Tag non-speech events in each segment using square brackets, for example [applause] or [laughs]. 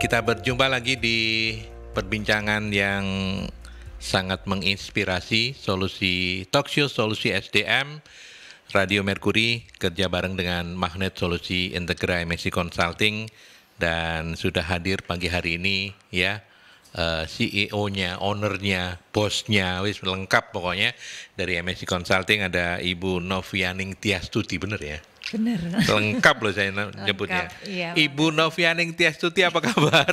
Kita berjumpa lagi di perbincangan yang sangat menginspirasi solusi Tokyo Solusi SDM Radio Mercury kerja bareng dengan Magnet Solusi Integra MSC Consulting dan sudah hadir pagi hari ini ya eh, CEO-nya, ownernya, bosnya, wis lengkap pokoknya dari MSC Consulting ada Ibu Novianing Tiastuti bener ya? Bener. Lengkap loh saya nyebutnya. Iya, Ibu Novianing Tuti apa kabar?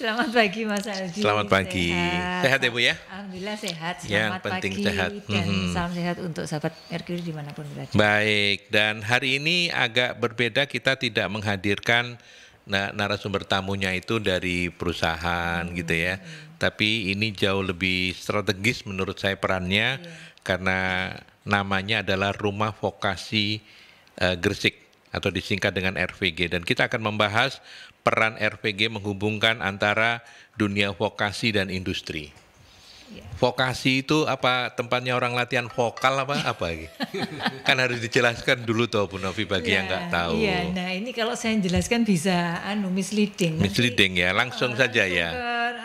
Selamat pagi Mas Aldi. Selamat pagi. Sehat, sehat ya Bu ya? Alhamdulillah sehat. Ya, Selamat Yang penting pagi sehat. Dan hmm. salam sehat untuk sahabat Mercury dimanapun berada. Baik. Dan hari ini agak berbeda kita tidak menghadirkan nah, narasumber tamunya itu dari perusahaan hmm. gitu ya. Hmm. Tapi ini jauh lebih strategis menurut saya perannya yeah. karena namanya adalah Rumah Vokasi uh, Gresik atau disingkat dengan RVG dan kita akan membahas peran RVG menghubungkan antara dunia vokasi dan industri. Iya. Vokasi itu apa tempatnya orang latihan vokal apa iya. apa kan harus dijelaskan dulu toh Bu Novi bagi ya, yang iya. nggak tahu. Iya, nah ini kalau saya jelaskan bisa anu misleading. Misleading ya, langsung uh, saja sumber, ya.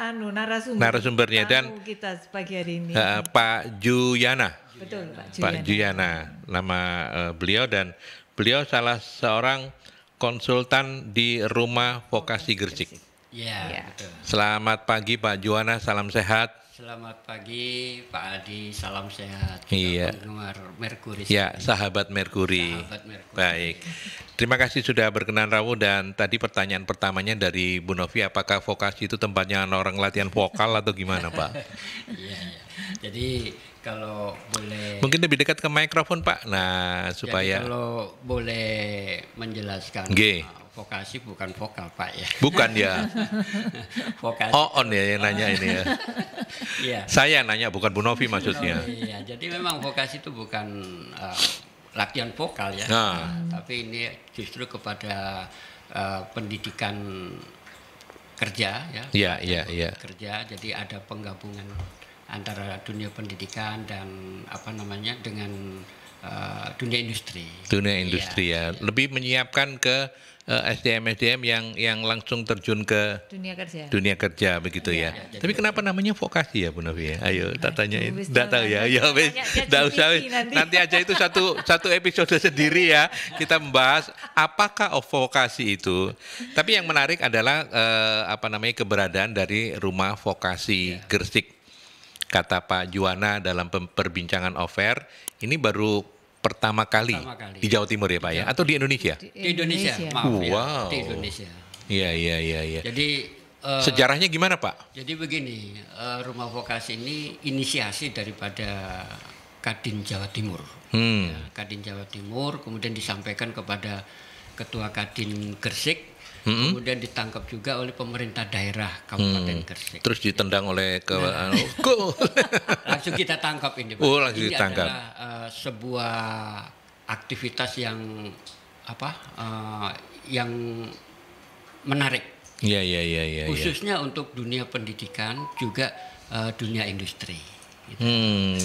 Anu narasumber. Narasumbernya dan kita pagi hari ini. Uh, Pak Juyana. Betul Pak Juyana. Pak Juyana nama uh, beliau dan Beliau salah seorang konsultan di Rumah Vokasi Gresik. Ya, ya. Selamat pagi Pak Juwana, salam sehat. Selamat pagi Pak Adi, salam sehat. Kita iya. Penggemar Merkuri. Ya, sahabat Merkuri. Sahabat Merkuri. Baik. Terima kasih sudah berkenan Rawu dan tadi pertanyaan pertamanya dari Bu Novi, apakah vokasi itu tempatnya orang latihan vokal atau gimana Pak? [laughs] Iya, iya. Jadi kalau boleh Mungkin lebih dekat ke mikrofon, Pak. Nah, supaya Jadi kalau boleh menjelaskan G. Eh, vokasi bukan vokal, Pak ya. Bukan ya. [laughs] vokasi. Oh, on ya yang nanya ini ya. [laughs] Iya. Saya nanya bukan Bu Novi maksudnya. iya, jadi memang vokasi itu bukan uh, latihan vokal ya. Nah. Tapi ini justru kepada uh, pendidikan kerja ya. Iya, iya, iya. Kerja jadi ada penggabungan antara dunia pendidikan dan apa namanya dengan uh, dunia industri. Dunia iya. industri ya, ya. lebih menyiapkan ke uh, eh, SDM SDM yang yang langsung terjun ke dunia kerja. Dunia kerja begitu iya, ya. ya. ya Tapi kenapa namanya vokasi ya Bu Novi ya? Ayo tak tanyain. Enggak tahu ya. Ya wis usah Nanti. Nanti aja itu satu satu episode sendiri ya kita membahas apakah vokasi itu. Tapi yang menarik adalah uh, apa namanya keberadaan dari rumah vokasi ya. Gersik kata Pak Juwana dalam perbincangan offer ini baru pertama kali, pertama kali. di Jawa Timur ya Pak ya atau di Indonesia? Di, Indonesia, maaf ya. wow. ya. Di Indonesia. Iya iya iya iya. Jadi uh, sejarahnya gimana Pak? Jadi begini, uh, rumah vokasi ini inisiasi daripada Kadin Jawa Timur. Hmm. Ya, Kadin Jawa Timur kemudian disampaikan kepada Ketua Kadin Gresik hmm. kemudian ditangkap juga oleh pemerintah daerah Kabupaten hmm. Gresik. Terus ditendang oleh ke nah, anu, [laughs] langsung kita tangkap ini. oh Oh, langsung ini ditangkap. Adalah, uh, sebuah aktivitas yang apa? Uh, yang menarik. Iya, iya, iya, iya. iya. Khususnya ya. untuk dunia pendidikan juga uh, dunia industri. Gitu. Hmm.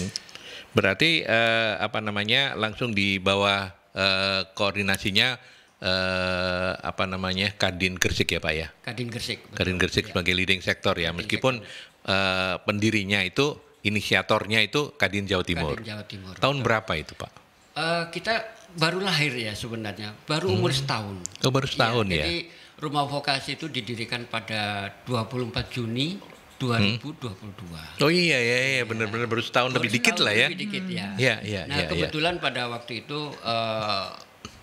Berarti uh, apa namanya langsung di bawah uh, koordinasinya eh, apa namanya Kadin Gresik ya Pak ya? Kadin Gresik. Betul. Kadin Gresik ya. sebagai leading sektor ya, meskipun Eh, pendirinya itu inisiatornya itu Kadin Jawa Timur. Kadin Jawa Timur. Tahun betul. berapa itu Pak? Uh, kita baru lahir ya sebenarnya, baru umur hmm. setahun. Oh baru iya, setahun ya. ya. Jadi rumah vokasi itu didirikan pada 24 Juni 2022. Hmm. Oh iya iya iya benar-benar baru setahun baru lebih dikit lah ya. Lebih dikit ya. Ya, ya. Nah ya, kebetulan ya. pada waktu itu uh,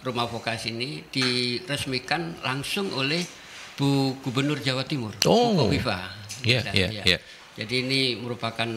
rumah vokasi ini diresmikan langsung oleh Bu Gubernur Jawa Timur, oh. Bu Yeah, yeah, ya. yeah. Jadi ini merupakan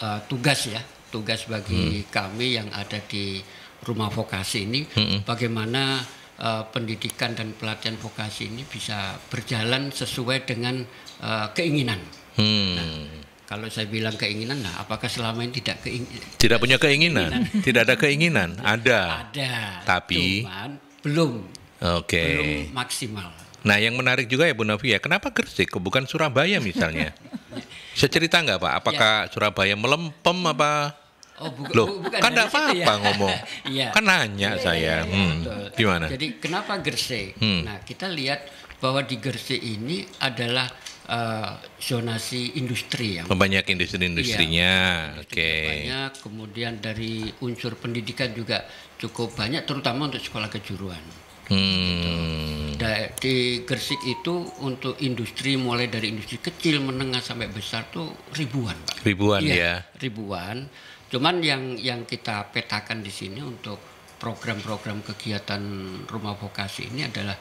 uh, tugas ya, tugas bagi hmm. kami yang ada di rumah vokasi ini, hmm. bagaimana uh, pendidikan dan pelatihan vokasi ini bisa berjalan sesuai dengan uh, keinginan. Hmm. Nah, kalau saya bilang keinginan, nah apakah selama ini tidak keinginan? Tidak punya keinginan, tidak ada keinginan, ada. Ada. Tapi Cuman, belum. Oke. Okay. Belum maksimal. Nah, yang menarik juga ya Bu Novi ya, kenapa Gresik bukan Surabaya misalnya? [laughs] saya cerita nggak Pak, apakah ya. Surabaya melempem apa? Oh, bu Loh, bukan kan tidak ya? apa-apa ya. ngomong. [laughs] ya. Kan nanya ya, saya. Ya, ya, hmm. Gimana? Jadi kenapa Gresik? Hmm. Nah, kita lihat bahwa di Gresik ini adalah uh, zonasi industri yang banyak industri-industrinya. Ya, Oke. Okay. Banyak kemudian dari unsur pendidikan juga cukup banyak terutama untuk sekolah kejuruan. Hmm. Gitu. di Gersik itu untuk industri mulai dari industri kecil, menengah sampai besar tuh ribuan, Pak. Ribuan ya. ya. Ribuan. Cuman yang yang kita petakan di sini untuk program-program kegiatan rumah vokasi ini adalah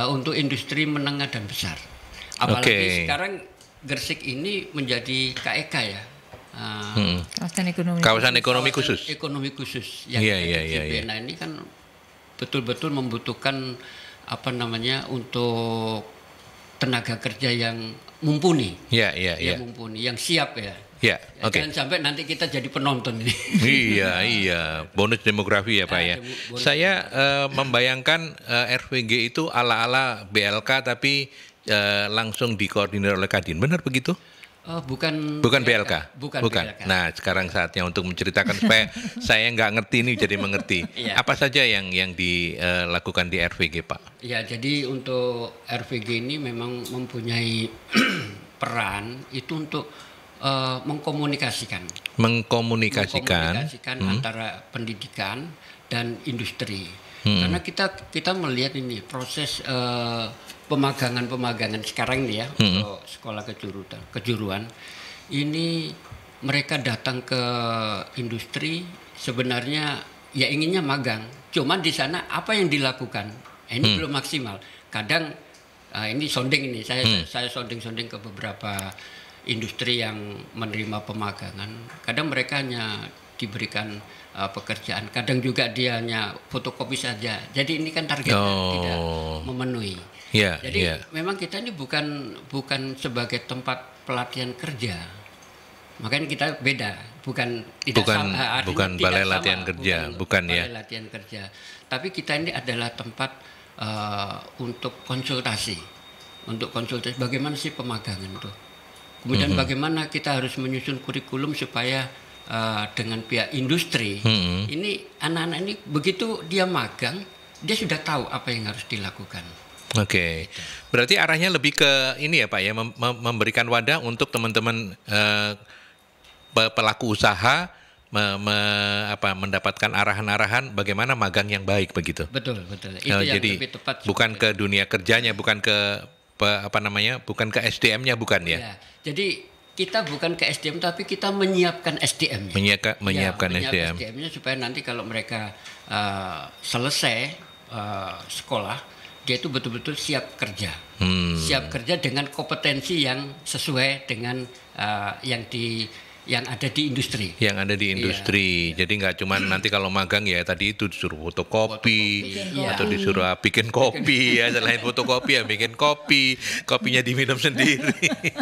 uh, untuk industri menengah dan besar. Apalagi okay. sekarang Gersik ini menjadi KEK e ya. Ah, hmm. Kawasan ekonomi kawasan ekonomi khusus. Ekonomi khusus yang yeah, yeah, Nah ini kan betul-betul membutuhkan apa namanya untuk tenaga kerja yang mumpuni. Iya, iya, Yang iya. mumpuni, yang siap ya. Iya, ya, ya Okay. Jangan sampai nanti kita jadi penonton ini. iya, [laughs] iya. Bonus demografi ya, Pak nah, ya. Saya uh, membayangkan uh, eh, RVG itu ala-ala BLK tapi uh, langsung dikoordinir oleh Kadin. Benar begitu? Oh, bukan bukan BLK. BLK. Bukan. bukan. BLK. Nah, sekarang saatnya untuk menceritakan supaya [laughs] saya nggak ngerti ini jadi mengerti. ya. Apa saja yang yang dilakukan di eh, RVG, Pak? Ya, jadi untuk RVG ini memang mempunyai [clears throat] peran itu untuk uh, mengkomunikasikan. Mengkomunikasikan, mengkomunikasikan hmm. antara pendidikan dan industri. Hmm. Karena kita kita melihat ini proses uh, pemagangan-pemagangan sekarang ini ya hmm. untuk sekolah kejuruan kejuruan ini mereka datang ke industri sebenarnya ya inginnya magang cuman di sana apa yang dilakukan nah, ini hmm. belum maksimal kadang uh, ini sonding ini saya hmm. saya sounding-sounding ke beberapa industri yang menerima pemagangan kadang mereka hanya diberikan uh, pekerjaan. Kadang juga dia hanya fotokopi saja. Jadi ini kan targetnya oh. tidak memenuhi. Yeah, Jadi yeah. memang kita ini bukan bukan sebagai tempat pelatihan kerja. Makanya kita beda, bukan tidak bukan, sama, bukan balai tidak latihan kerja, bukan, bukan ya. balai ya. latihan kerja. Tapi kita ini adalah tempat uh, untuk konsultasi, untuk konsultasi bagaimana sih pemagangan itu. Kemudian mm -hmm. bagaimana kita harus menyusun kurikulum supaya uh, dengan pihak industri mm -hmm. ini anak-anak ini begitu dia magang dia sudah tahu apa yang harus dilakukan. Oke, okay. berarti arahnya lebih ke ini ya Pak ya, memberikan wadah untuk teman-teman eh, pelaku usaha me me apa, mendapatkan arahan-arahan bagaimana magang yang baik begitu. Betul betul. Oh, Itu nah, yang jadi lebih tepat. Bukan ke dunia kerjanya, bukan ke apa namanya, bukan ke SDM-nya, bukan ya. ya. Jadi kita bukan ke SDM tapi kita menyiapkan sdm iya, Menyiapkan, ya, menyiapkan SDM. sdm supaya nanti kalau mereka uh, selesai uh, sekolah dia itu betul-betul siap kerja, hmm. siap kerja dengan kompetensi yang sesuai dengan uh, yang di yang ada di industri. Yang ada di iya. industri. Ya. Jadi nggak cuma hmm. nanti kalau magang ya tadi itu disuruh fotokopi, fotokopi. Ya. atau disuruh bikin kopi ya selain fotokopi ya bikin kopi, kopinya diminum sendiri.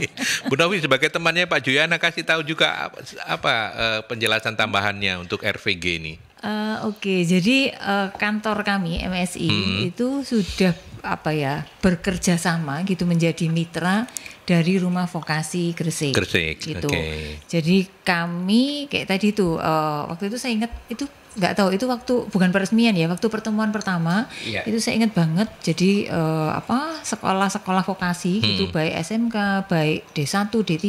[laughs] Bu Nawi sebagai temannya Pak Juyana kasih tahu juga apa, apa eh, penjelasan tambahannya untuk RVG ini. Eh, oke, okay. jadi uh, kantor kami MSI hmm. itu sudah apa ya bekerja sama gitu menjadi mitra dari rumah vokasi Gresik. Gresik, gitu. Okay. Jadi kami kayak tadi itu uh, eh, waktu itu saya ingat itu nggak tahu itu waktu bukan peresmian ya waktu pertemuan pertama yeah. itu saya ingat banget jadi uh, apa sekolah-sekolah vokasi gitu, hmm. gitu baik SMK baik D1 D3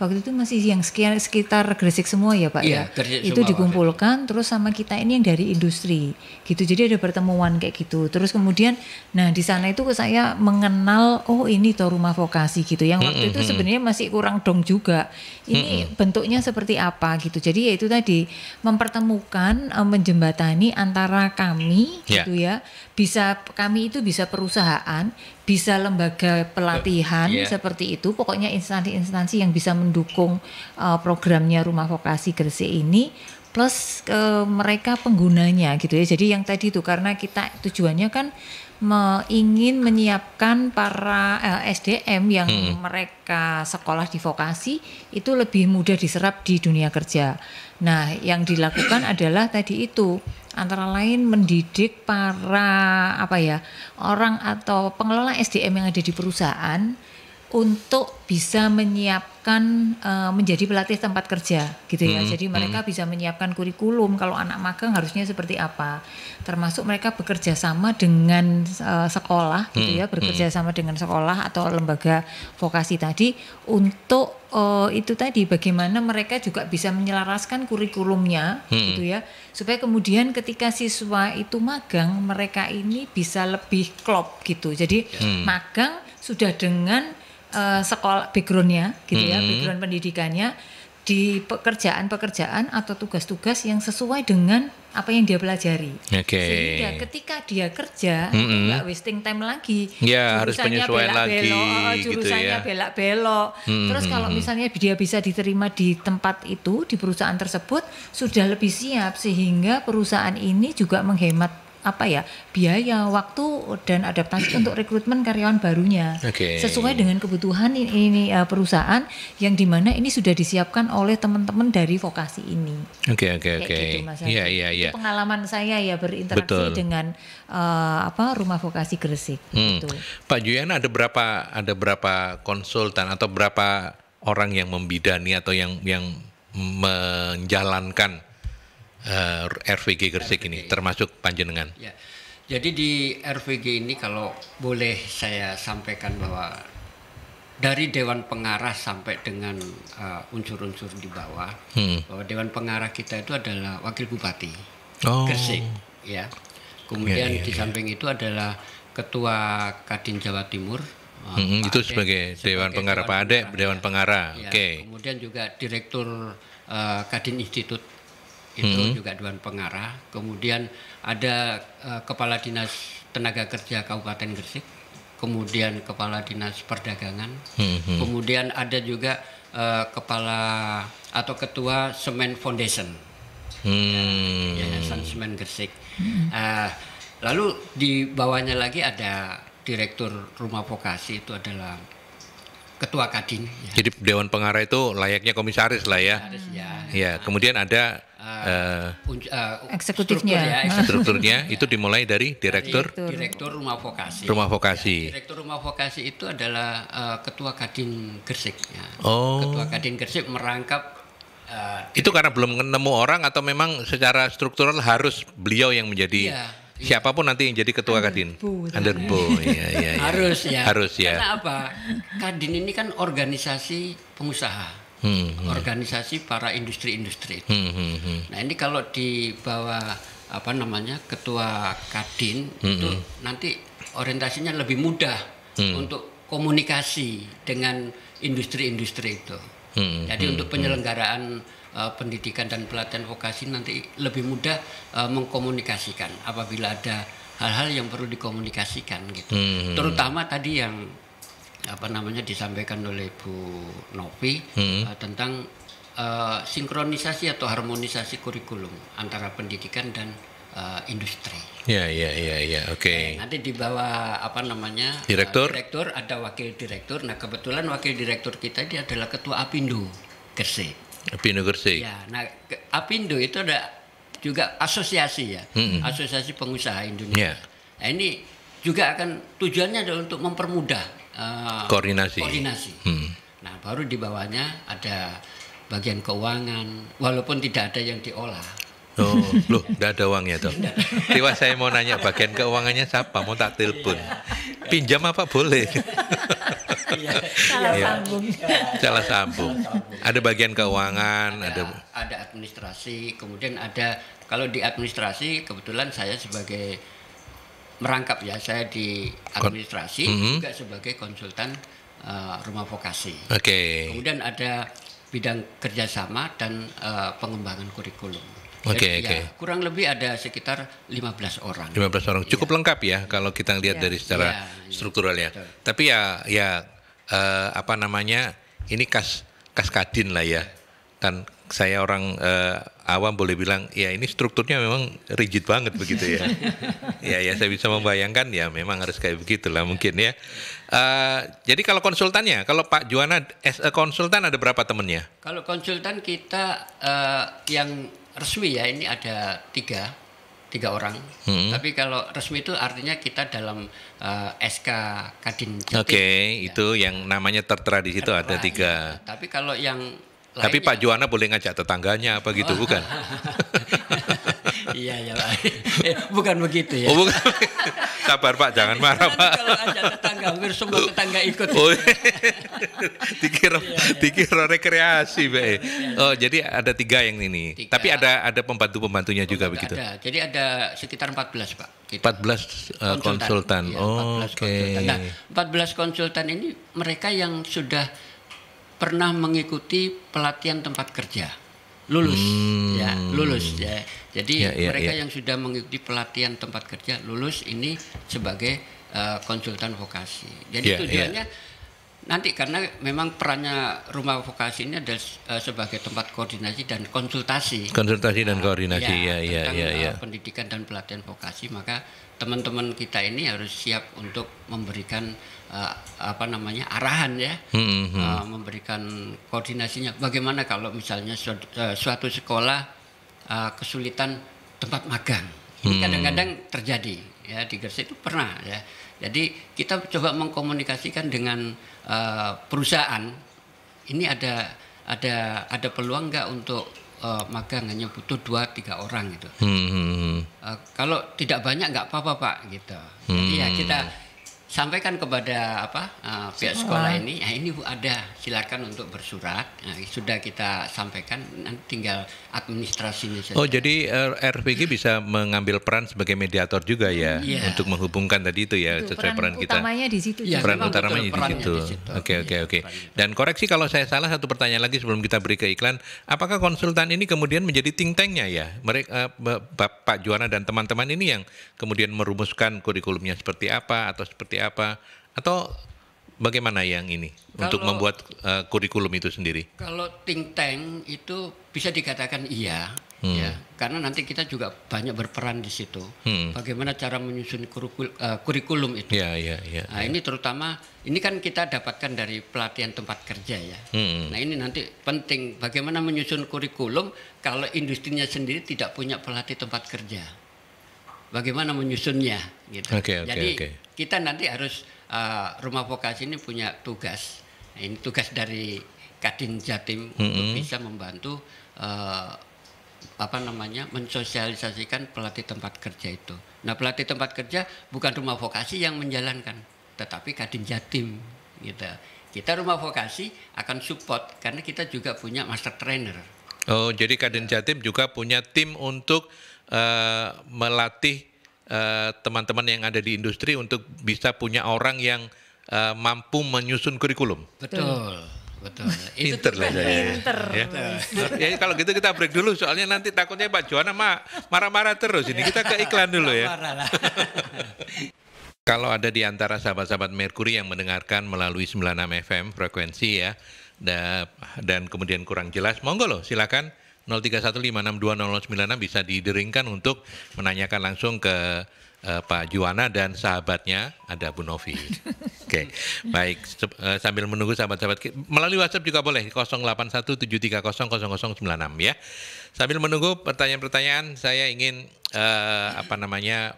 waktu itu masih yang sekitar Gresik semua ya Pak iya, ya. Itu semua, dikumpulkan terus sama kita ini yang dari industri. Gitu. Jadi ada pertemuan kayak gitu. Terus kemudian nah di sana itu saya mengenal oh ini toh rumah vokasi gitu. Yang waktu mm -hmm. itu sebenarnya masih kurang dong juga. Ini mm -hmm. bentuknya seperti apa gitu. Jadi ya itu tadi mempertemukan eh, menjembatani antara kami yeah. gitu ya. Bisa kami itu bisa perusahaan bisa lembaga pelatihan yeah. seperti itu pokoknya instansi-instansi yang bisa mendukung uh, programnya rumah vokasi Gresik ini plus ke uh, mereka penggunanya gitu ya jadi yang tadi itu karena kita tujuannya kan me ingin menyiapkan para uh, eh, SDM yang hmm. mereka sekolah di vokasi itu lebih mudah diserap di dunia kerja Nah, yang dilakukan adalah tadi itu antara lain mendidik para apa ya orang atau pengelola SDM yang ada di perusahaan untuk bisa menyiapkan uh, menjadi pelatih tempat kerja gitu ya. Hmm, Jadi hmm. mereka hmm. bisa menyiapkan kurikulum kalau anak magang harusnya seperti apa. Termasuk mereka bekerja sama dengan uh, sekolah gitu hmm, ya, hmm. bekerja hmm. sama dengan sekolah atau lembaga vokasi tadi untuk uh, itu tadi bagaimana mereka juga bisa menyelaraskan kurikulumnya hmm. gitu ya. Supaya kemudian ketika siswa itu magang mereka ini bisa lebih klop gitu. Jadi hmm. magang sudah dengan uh, sekolah backgroundnya gitu ya, hmm. ya background pendidikannya di pekerjaan-pekerjaan atau tugas-tugas yang sesuai dengan apa yang dia pelajari. Oke. Okay. Sehingga ketika dia kerja mm -hmm. nggak wasting time lagi. Ya harus penyesuaian belak -belok, lagi. Jurusannya oh, gitu ya. belak-belok. Mm -hmm. Terus hmm, kalau hmm. misalnya dia bisa diterima di tempat itu di perusahaan tersebut sudah lebih siap sehingga perusahaan ini juga menghemat apa ya biaya waktu dan adaptasi [clears throat] untuk rekrutmen karyawan barunya okay. sesuai dengan kebutuhan ini, ini uh, eh, perusahaan yang dimana ini sudah disiapkan oleh teman-teman dari vokasi ini. Oke oke oke. Gitu, iya iya iya. Pengalaman saya ya berinteraksi Betul. dengan uh, apa rumah vokasi Gresik. Hmm. Gitu. Pak Juyana ada berapa ada berapa konsultan atau berapa orang yang membidani atau yang yang menjalankan uh, eh, RVG Gresik RVG. ini, termasuk Panjenengan. Ya. Jadi di RVG ini kalau boleh saya sampaikan bahwa dari dewan pengarah sampai dengan eh, unsur-unsur uh, di bawah, hmm. bahwa dewan pengarah kita itu adalah wakil bupati oh. Gresik, ya. Kemudian ya, ya, di iya. samping itu adalah ketua Kadin Jawa Timur. Eh, hmm, itu Ade, sebagai dewan pengarah Pak Ade, dewan pengarah. Ya. Oke. Okay. Kemudian juga direktur uh, Kadin Institut itu hmm. juga dewan pengarah. Kemudian ada uh, kepala dinas tenaga kerja Kabupaten Gresik, kemudian kepala dinas perdagangan, hmm. hmm. kemudian ada juga uh, kepala atau ketua Semen Foundation, hmm. ya, Yayasan Semen Gresik. Hmm. Uh, lalu di bawahnya lagi ada direktur rumah vokasi itu adalah ketua kadin. Ya. Jadi dewan pengarah itu layaknya komisaris lah ya. Komisaris, ya. ya. Kemudian ada uh, uh, eksekutifnya strukturnya, ya, [laughs] strukturnya itu dimulai dari direktur dari direktur rumah vokasi rumah vokasi ya, direktur rumah vokasi itu adalah uh, ketua kadin Gersik ya. oh. ketua kadin Gersik merangkap uh, itu karena belum nemu orang atau memang secara struktural harus beliau yang menjadi ya siapapun nanti yang jadi ketua Kadin. Underbo, ya, ya, ya. harus ya. Harus ya. Karena apa? Kadin ini kan organisasi pengusaha hmm, hmm. organisasi para industri-industri. Hmm, hmm, hmm. Nah ini kalau di bawah apa namanya ketua kadin hmm, itu hmm. nanti orientasinya lebih mudah hmm. untuk komunikasi dengan industri-industri itu. Hmm, hmm Jadi hmm, untuk hmm. penyelenggaraan hmm. Uh, pendidikan dan pelatihan vokasi nanti lebih mudah uh, mengkomunikasikan apabila ada hal-hal yang perlu dikomunikasikan gitu. Hmm. hmm Terutama tadi yang apa namanya disampaikan oleh Bu Novi hmm. uh, tentang uh, sinkronisasi atau harmonisasi kurikulum antara pendidikan dan uh, industri. Ya, ya, ya, ya, oke. Okay. Nah, nanti di bawah apa namanya? Direktur. Uh, direktur ada wakil direktur. Nah, kebetulan wakil direktur kita dia adalah ketua Apindo Gresik. Apindo Gresik. Ya, nah Apindo itu ada juga asosiasi ya, -hmm. asosiasi pengusaha Indonesia. Yeah. Nah, ini juga akan tujuannya adalah untuk mempermudah Eh, koordinasi. koordinasi. Hmm. Nah, baru di bawahnya ada bagian keuangan, walaupun tidak ada yang diolah. Oh, [laughs] loh, enggak ada uangnya tuh. Tiba saya mau nanya bagian keuangannya siapa? Mau tak telepon. Iya. Pinjam apa boleh? Iya. Iya. Salah sambung. Salah sambung. Ada bagian keuangan, ada, ada ada administrasi, kemudian ada kalau di administrasi kebetulan saya sebagai merangkap ya saya di administrasi mm -hmm. juga sebagai konsultan uh, rumah vokasi. Oke. Okay. Kemudian ada bidang kerjasama dan uh, pengembangan kurikulum. Oke, okay, ya, Okay. kurang lebih ada sekitar 15 orang. 15 orang. Iya. Cukup yeah. lengkap ya kalau kita lihat yeah. dari secara yeah, iya. struktural ya. Tapi ya ya uh, apa namanya? Ini kas kas kadin lah ya. Dan saya orang uh, awam boleh bilang ya ini strukturnya memang rigid banget begitu ya. [laughs] ya ya saya bisa membayangkan ya memang harus kayak begitulah mungkin ya. Uh, jadi kalau konsultannya, kalau Pak Juana as eh, a eh, konsultan ada berapa temennya? Kalau konsultan kita uh, yang resmi ya ini ada tiga tiga orang. Hmm. Tapi kalau resmi itu artinya kita dalam uh, SK Kadin. Oke, okay, ya. itu yang namanya tertera di situ ada tiga. Ya. Tapi kalau yang lainnya. Tapi Pak Juana boleh ngajak tetangganya apa gitu, oh. bukan? [laughs] iya, iya eh, bukan begitu ya. Oh, bukan. [laughs] Sabar Pak, jangan marah Pak. Kalau ajak tetangga, hampir semua oh. tetangga ikut. Oh, iya. [laughs] dikira, iya, iya. dikira rekreasi Pak. Ya. Iya, iya. Oh, jadi ada tiga yang ini. Tiga. Tapi ada ada pembantu-pembantunya juga ada, begitu. Ada. Jadi ada sekitar 14 Pak. Gitu. 14 uh, eh, konsultan. konsultan. Ya, oh, Oke. Okay. Nah, 14 konsultan ini mereka yang sudah pernah mengikuti pelatihan tempat kerja lulus hmm. ya lulus ya jadi ya, ya, mereka ya. yang sudah mengikuti pelatihan tempat kerja lulus ini sebagai uh, konsultan vokasi jadi ya, ya. tujuannya ya. nanti karena memang perannya rumah vokasi ini adalah eh, uh, sebagai tempat koordinasi dan konsultasi konsultasi dan nah, koordinasi ya, ya ya tentang, ya, eh, ya. pendidikan dan pelatihan vokasi maka teman-teman kita ini harus siap untuk memberikan uh, apa namanya arahan ya hmm, hmm. Uh, memberikan koordinasinya bagaimana kalau misalnya suatu, uh, eh, suatu sekolah uh, kesulitan tempat magang ini hmm. kadang-kadang terjadi ya di Gresik itu pernah ya jadi kita coba mengkomunikasikan dengan uh, perusahaan ini ada ada ada peluang nggak untuk uh, magang hanya butuh dua tiga orang gitu hmm. uh, kalau tidak banyak nggak apa-apa pak gitu hmm. jadi ya kita sampaikan kepada apa uh, pihak sekolah, sekolah ini ya ini ada silakan untuk bersurat nah, sudah kita sampaikan nanti tinggal administrasinya saja. Oh jadi eh, RPG bisa mengambil peran sebagai mediator juga ya yeah. untuk menghubungkan tadi itu ya itu, sesuai peran, peran kita. Utamanya di situ. Ya, peran utamanya di situ. Oke oke iya, oke. Dan koreksi kalau saya salah satu pertanyaan lagi sebelum kita beri ke iklan, apakah konsultan ini kemudian menjadi think tanknya ya? Mereka uh, eh, Bapak Juana dan teman-teman ini yang kemudian merumuskan kurikulumnya seperti apa atau seperti apa atau bagaimana yang ini kalau, untuk membuat uh, kurikulum itu sendiri? Kalau think tank itu bisa dikatakan iya, hmm. ya, karena nanti kita juga banyak berperan di situ. Hmm. Bagaimana cara menyusun kurikul, uh, eh, kurikulum itu? Ya, ya, ya, nah, ya. ini terutama ini kan kita dapatkan dari pelatihan tempat kerja ya. Hmm. Nah ini nanti penting bagaimana menyusun kurikulum kalau industrinya sendiri tidak punya pelatih tempat kerja. Bagaimana menyusunnya? Gitu. Okay, okay, Jadi okay kita nanti harus uh, rumah vokasi ini punya tugas. Ini tugas dari Kadin Jatim mm -hmm. untuk bisa membantu uh, apa namanya mensosialisasikan pelatih tempat kerja itu. Nah pelatih tempat kerja bukan rumah vokasi yang menjalankan, tetapi Kadin Jatim gitu. Kita rumah vokasi akan support karena kita juga punya master trainer. Oh jadi Kadin Jatim juga punya tim untuk uh, melatih Eh, teman-teman uh, yang ada di industri untuk bisa punya orang yang uh, mampu menyusun kurikulum. Betul. Betul. [laughs] Inter lah saya. Inter. Ya. ya kalau gitu kita break dulu soalnya nanti takutnya Pak Juana marah-marah terus ini. Kita ke iklan dulu ya. [laughs] kalau ada di antara sahabat-sahabat Mercury yang mendengarkan melalui 96 FM frekuensi ya dan kemudian kurang jelas, monggo loh silakan 0315620096 bisa dideringkan untuk menanyakan langsung ke uh, Pak Juwana dan sahabatnya ada Bu Novi. [laughs] Oke, okay. baik. Uh, sambil menunggu sahabat-sahabat melalui WhatsApp juga boleh 081730096 ya. Sambil menunggu pertanyaan-pertanyaan, saya ingin uh, apa namanya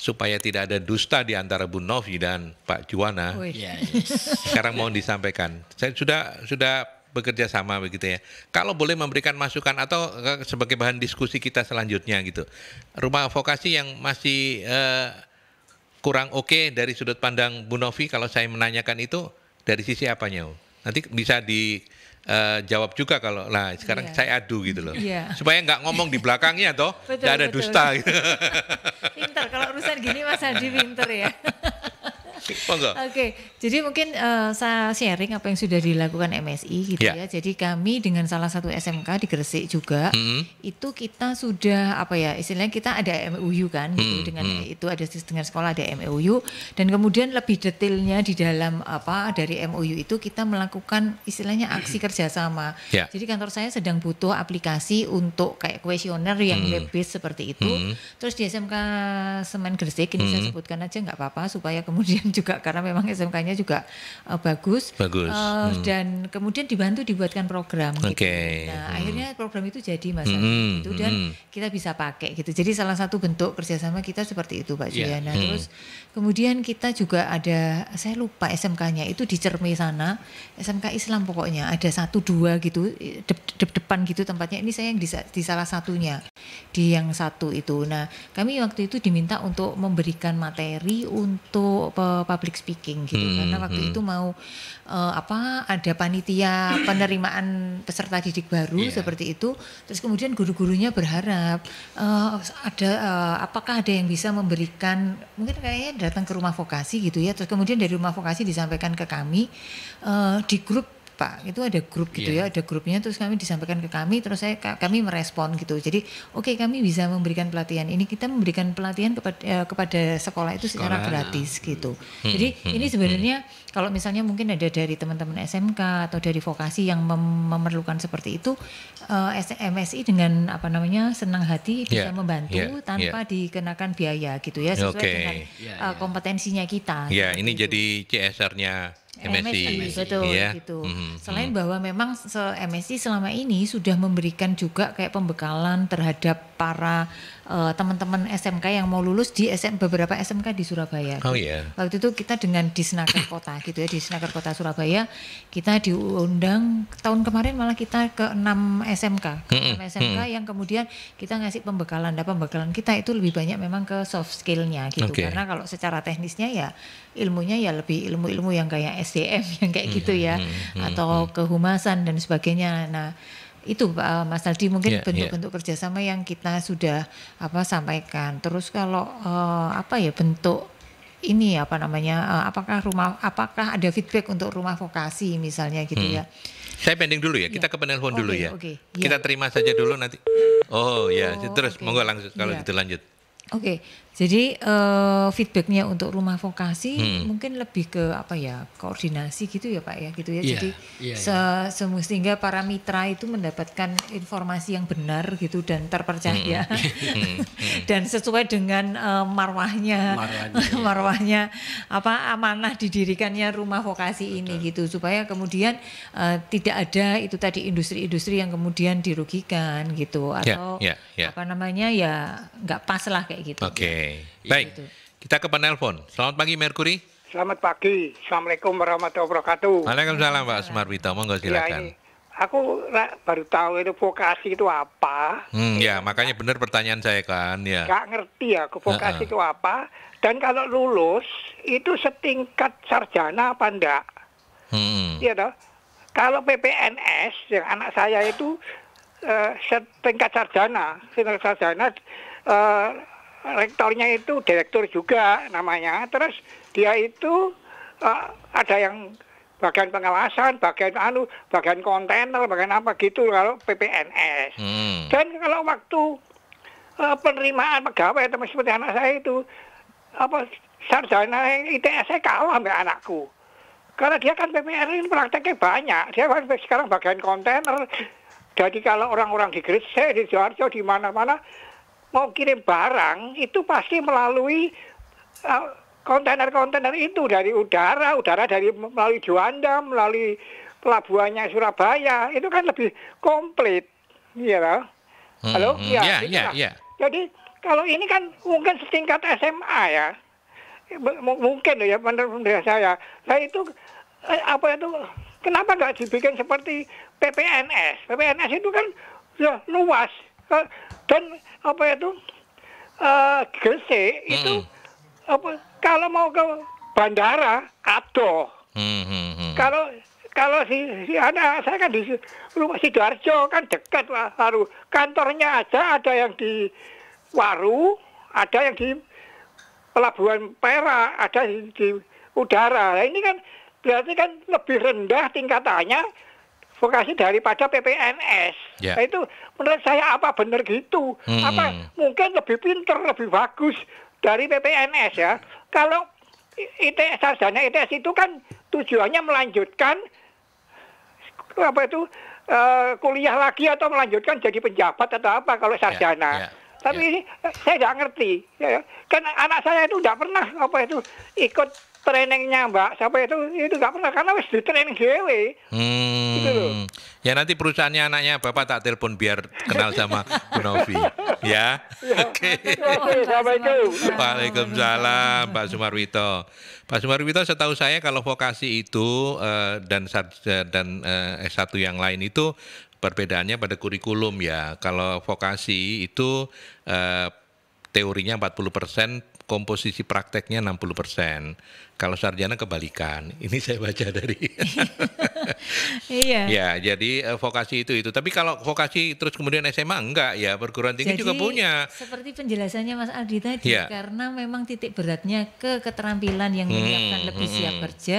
supaya tidak ada dusta di antara Bu Novi dan Pak Juwana. Yes. Sekarang mohon disampaikan. Saya sudah sudah bekerja sama begitu ya. Kalau boleh memberikan masukan atau eh, sebagai bahan diskusi kita selanjutnya gitu. Rumah vokasi yang masih eh, kurang oke okay dari sudut pandang Bu Novi kalau saya menanyakan itu dari sisi apanya? Nanti bisa di Uh, jawab juga kalau lah sekarang yeah. saya adu gitu loh yeah. supaya nggak ngomong di belakangnya toh [laughs] nggak ada betul. dusta gitu. [laughs] pinter kalau urusan gini Mas Adi pinter ya [laughs] [laughs] Oke, okay. jadi mungkin uh, saya sharing apa yang sudah dilakukan MSI gitu yeah. ya. Jadi kami dengan salah satu SMK di Gresik juga, mm. itu kita sudah apa ya istilahnya kita ada MUU kan, gitu, mm. dengan itu ada dengan sekolah ada MUU dan kemudian lebih detailnya di dalam apa dari MUU itu kita melakukan istilahnya aksi mm-hmm. kerjasama. Yeah. Jadi kantor saya sedang butuh aplikasi untuk kayak kuesioner yang mm. seperti itu. Mm. Terus di SMK Semen Gresik ini mm. saya sebutkan aja nggak apa-apa supaya kemudian juga karena memang SMK-nya juga uh, bagus. Bagus. Uh, hmm. Dan kemudian dibantu dibuatkan program. Gitu. Oke. Okay. Nah hmm. akhirnya program itu jadi mas hmm. itu hmm, dan hmm. kita bisa pakai gitu. Jadi salah satu bentuk kerjasama kita seperti itu Pak yeah. Hmm. Terus kemudian kita juga ada saya lupa SMK-nya itu di Cermi sana SMK Islam pokoknya ada satu dua gitu de de depan gitu tempatnya. Ini saya yang di, di salah satunya di yang satu itu. Nah kami waktu itu diminta untuk memberikan materi untuk uh, public speaking gitu hmm, karena waktu hmm. itu mau uh, apa ada panitia penerimaan peserta didik baru yeah. seperti itu terus kemudian guru-gurunya berharap uh, ada uh, apakah ada yang bisa memberikan mungkin kayaknya datang ke rumah vokasi gitu ya terus kemudian dari rumah vokasi disampaikan ke kami uh, di grup Pak itu ada grup gitu yeah. ya iya. ada grupnya terus kami disampaikan ke kami terus saya kami merespon gitu jadi oke okay, kami bisa memberikan pelatihan ini kita memberikan pelatihan kepada eh, kepada sekolah itu sekolah. secara gratis gitu hmm. jadi hmm. ini hmm, sebenarnya hmm. kalau misalnya mungkin ada dari teman-teman SMK atau dari vokasi yang mem memerlukan seperti itu eh, SMSI dengan apa namanya senang hati iya, bisa yeah. membantu yeah. Iya. tanpa yeah. dikenakan biaya gitu ya sesuai okay. dengan yeah, yeah. kompetensinya kita ya ini jadi CSR-nya MSC MSC. betul yeah. gitu. Mm-hmm. Selain mm-hmm. bahwa memang se MSC selama ini sudah memberikan juga kayak pembekalan terhadap para uh, teman-teman SMK yang mau lulus di SM, beberapa SMK di Surabaya. Oh iya. Waktu itu kita dengan di Senaker Kota gitu ya, di Senaker Kota Surabaya kita diundang tahun kemarin malah kita ke 6 SMK, ke 6 SMK yang kemudian kita ngasih pembekalan. Dan nah, pembekalan kita itu lebih banyak memang ke soft skill-nya gitu. Okay. Karena kalau secara teknisnya ya ilmunya ya lebih ilmu-ilmu yang kayak SDM [laughs] yang kayak gitu ya mm -hmm. atau kehumasan dan sebagainya. Nah, itu Pak Mas Aldi mungkin iya, iya. bentuk-bentuk yeah, yeah. kerjasama yang kita sudah apa sampaikan. Terus kalau uh, apa ya bentuk ini apa namanya uh, apakah rumah apakah ada feedback untuk rumah vokasi misalnya gitu hmm. ya. Saya pending dulu ya. Iya. Kita yeah. ke penelpon okay, dulu ya. Okay, yeah. Kita terima saja dulu nanti. Oh, oh ya, terus okay. monggo langsung kalau yeah. gitu lanjut. Oke, okay. Jadi uh, feedbacknya untuk rumah vokasi hmm. mungkin lebih ke apa ya koordinasi gitu ya pak ya gitu ya. Yeah, Jadi yeah, se iya. semestinya para mitra itu mendapatkan informasi yang benar gitu dan terpercaya hmm. hmm. hmm. [laughs] dan sesuai dengan uh, marwahnya marwahnya, iya. [laughs] marwahnya apa amanah didirikannya rumah vokasi Betul. ini gitu supaya kemudian uh, tidak ada itu tadi industri-industri yang kemudian dirugikan gitu iya, atau yeah, yeah, yeah. apa namanya ya nggak pas lah kayak gitu. Oke. Okay. Okay. Baik. Iya, kita ke panel penelpon. Selamat pagi Merkuri. Selamat pagi. Assalamualaikum warahmatullahi wabarakatuh. Waalaikumsalam Pak Sumarwito. Monggo iya, silakan. Ya, ini, aku baru tahu itu vokasi itu apa. Hmm, ya, makanya benar pertanyaan saya kan, ya. Gak ngerti ya, vokasi uh -uh. itu apa. Dan kalau lulus itu setingkat sarjana apa enggak? Hmm. Iya Kalau PPNS yang anak saya itu uh, setingkat sarjana, setingkat sarjana uh, rektornya itu direktur juga namanya. Terus dia itu uh, ada yang bagian pengawasan, bagian anu, bagian kontainer, bagian apa gitu kalau PPNS. Hmm. Dan kalau waktu uh, penerimaan pegawai teman seperti anak saya itu apa sarjana ITS saya kalah sampai anakku. Karena dia kan PPNS ini prakteknya banyak. Dia kan sekarang bagian kontainer. Jadi kalau orang-orang di Gresik, di Jawa di mana-mana mau kirim barang itu pasti melalui eh, kontainer-kontainer uh, itu dari udara, udara dari melalui Juanda, melalui pelabuhannya Surabaya, itu kan lebih komplit, iya hmm, hmm. Iya, ya you know? hmm, Halo? Ya, yeah, yeah, yeah. Jadi kalau ini kan mungkin setingkat SMA ya, M mungkin ya menurut saya. nah itu eh, apa itu kenapa nggak dibikin seperti PPNS? PPNS itu kan ya, luas eh, dan apa itu uh, Gresik hmm. itu apa kalau mau ke bandara Ado. Hmm, hmm, hmm, Kalau kalau si, si anak saya kan di rumah Sidoarjo kan dekat lah Waru. Kantornya aja ada yang di Waru, ada yang di pelabuhan Perak, ada di, di udara. Nah, ini kan berarti kan lebih rendah tingkatannya vokasi daripada PPNS. Yeah. Nah, itu menurut saya apa benar gitu? Hmm. Apa mungkin lebih pinter, lebih bagus dari PPNS ya? Kalau ITS sarjana ITS itu kan tujuannya melanjutkan apa itu uh, kuliah lagi atau melanjutkan jadi pejabat atau apa kalau ya, sarjana. Yeah, yeah. Tapi yeah. ini eh, saya tidak ngerti. Ya, Kan anak saya itu tidak pernah apa itu ikut trainingnya Mbak, siapa itu itu nggak pernah karena wis di training gue Hmm. Gitu loh. Ya nanti perusahaannya anaknya Bapak tak telepon biar kenal sama Bu Novi. ya. ya Oke. Okay. Assalamualaikum. Waalaikumsalam Pak Sumarwito. Pak Sumarwito setahu saya kalau vokasi itu uh, dan eh, dan uh, eh, S1 yang lain itu perbedaannya pada kurikulum ya. Kalau vokasi itu uh, teorinya 40 persen komposisi prakteknya 60%. Kalau sarjana kebalikan. Ini saya baca dari [laughs] iya. Ya, jadi uh, vokasi itu itu. Tapi kalau vokasi terus kemudian SMA enggak ya, perguruan tinggi jadi, juga punya. Seperti penjelasannya Mas Aldi tadi ya. karena memang titik beratnya ke keterampilan yang hmm, menyiapkan hmm, lebih hmm, siap hmm. kerja,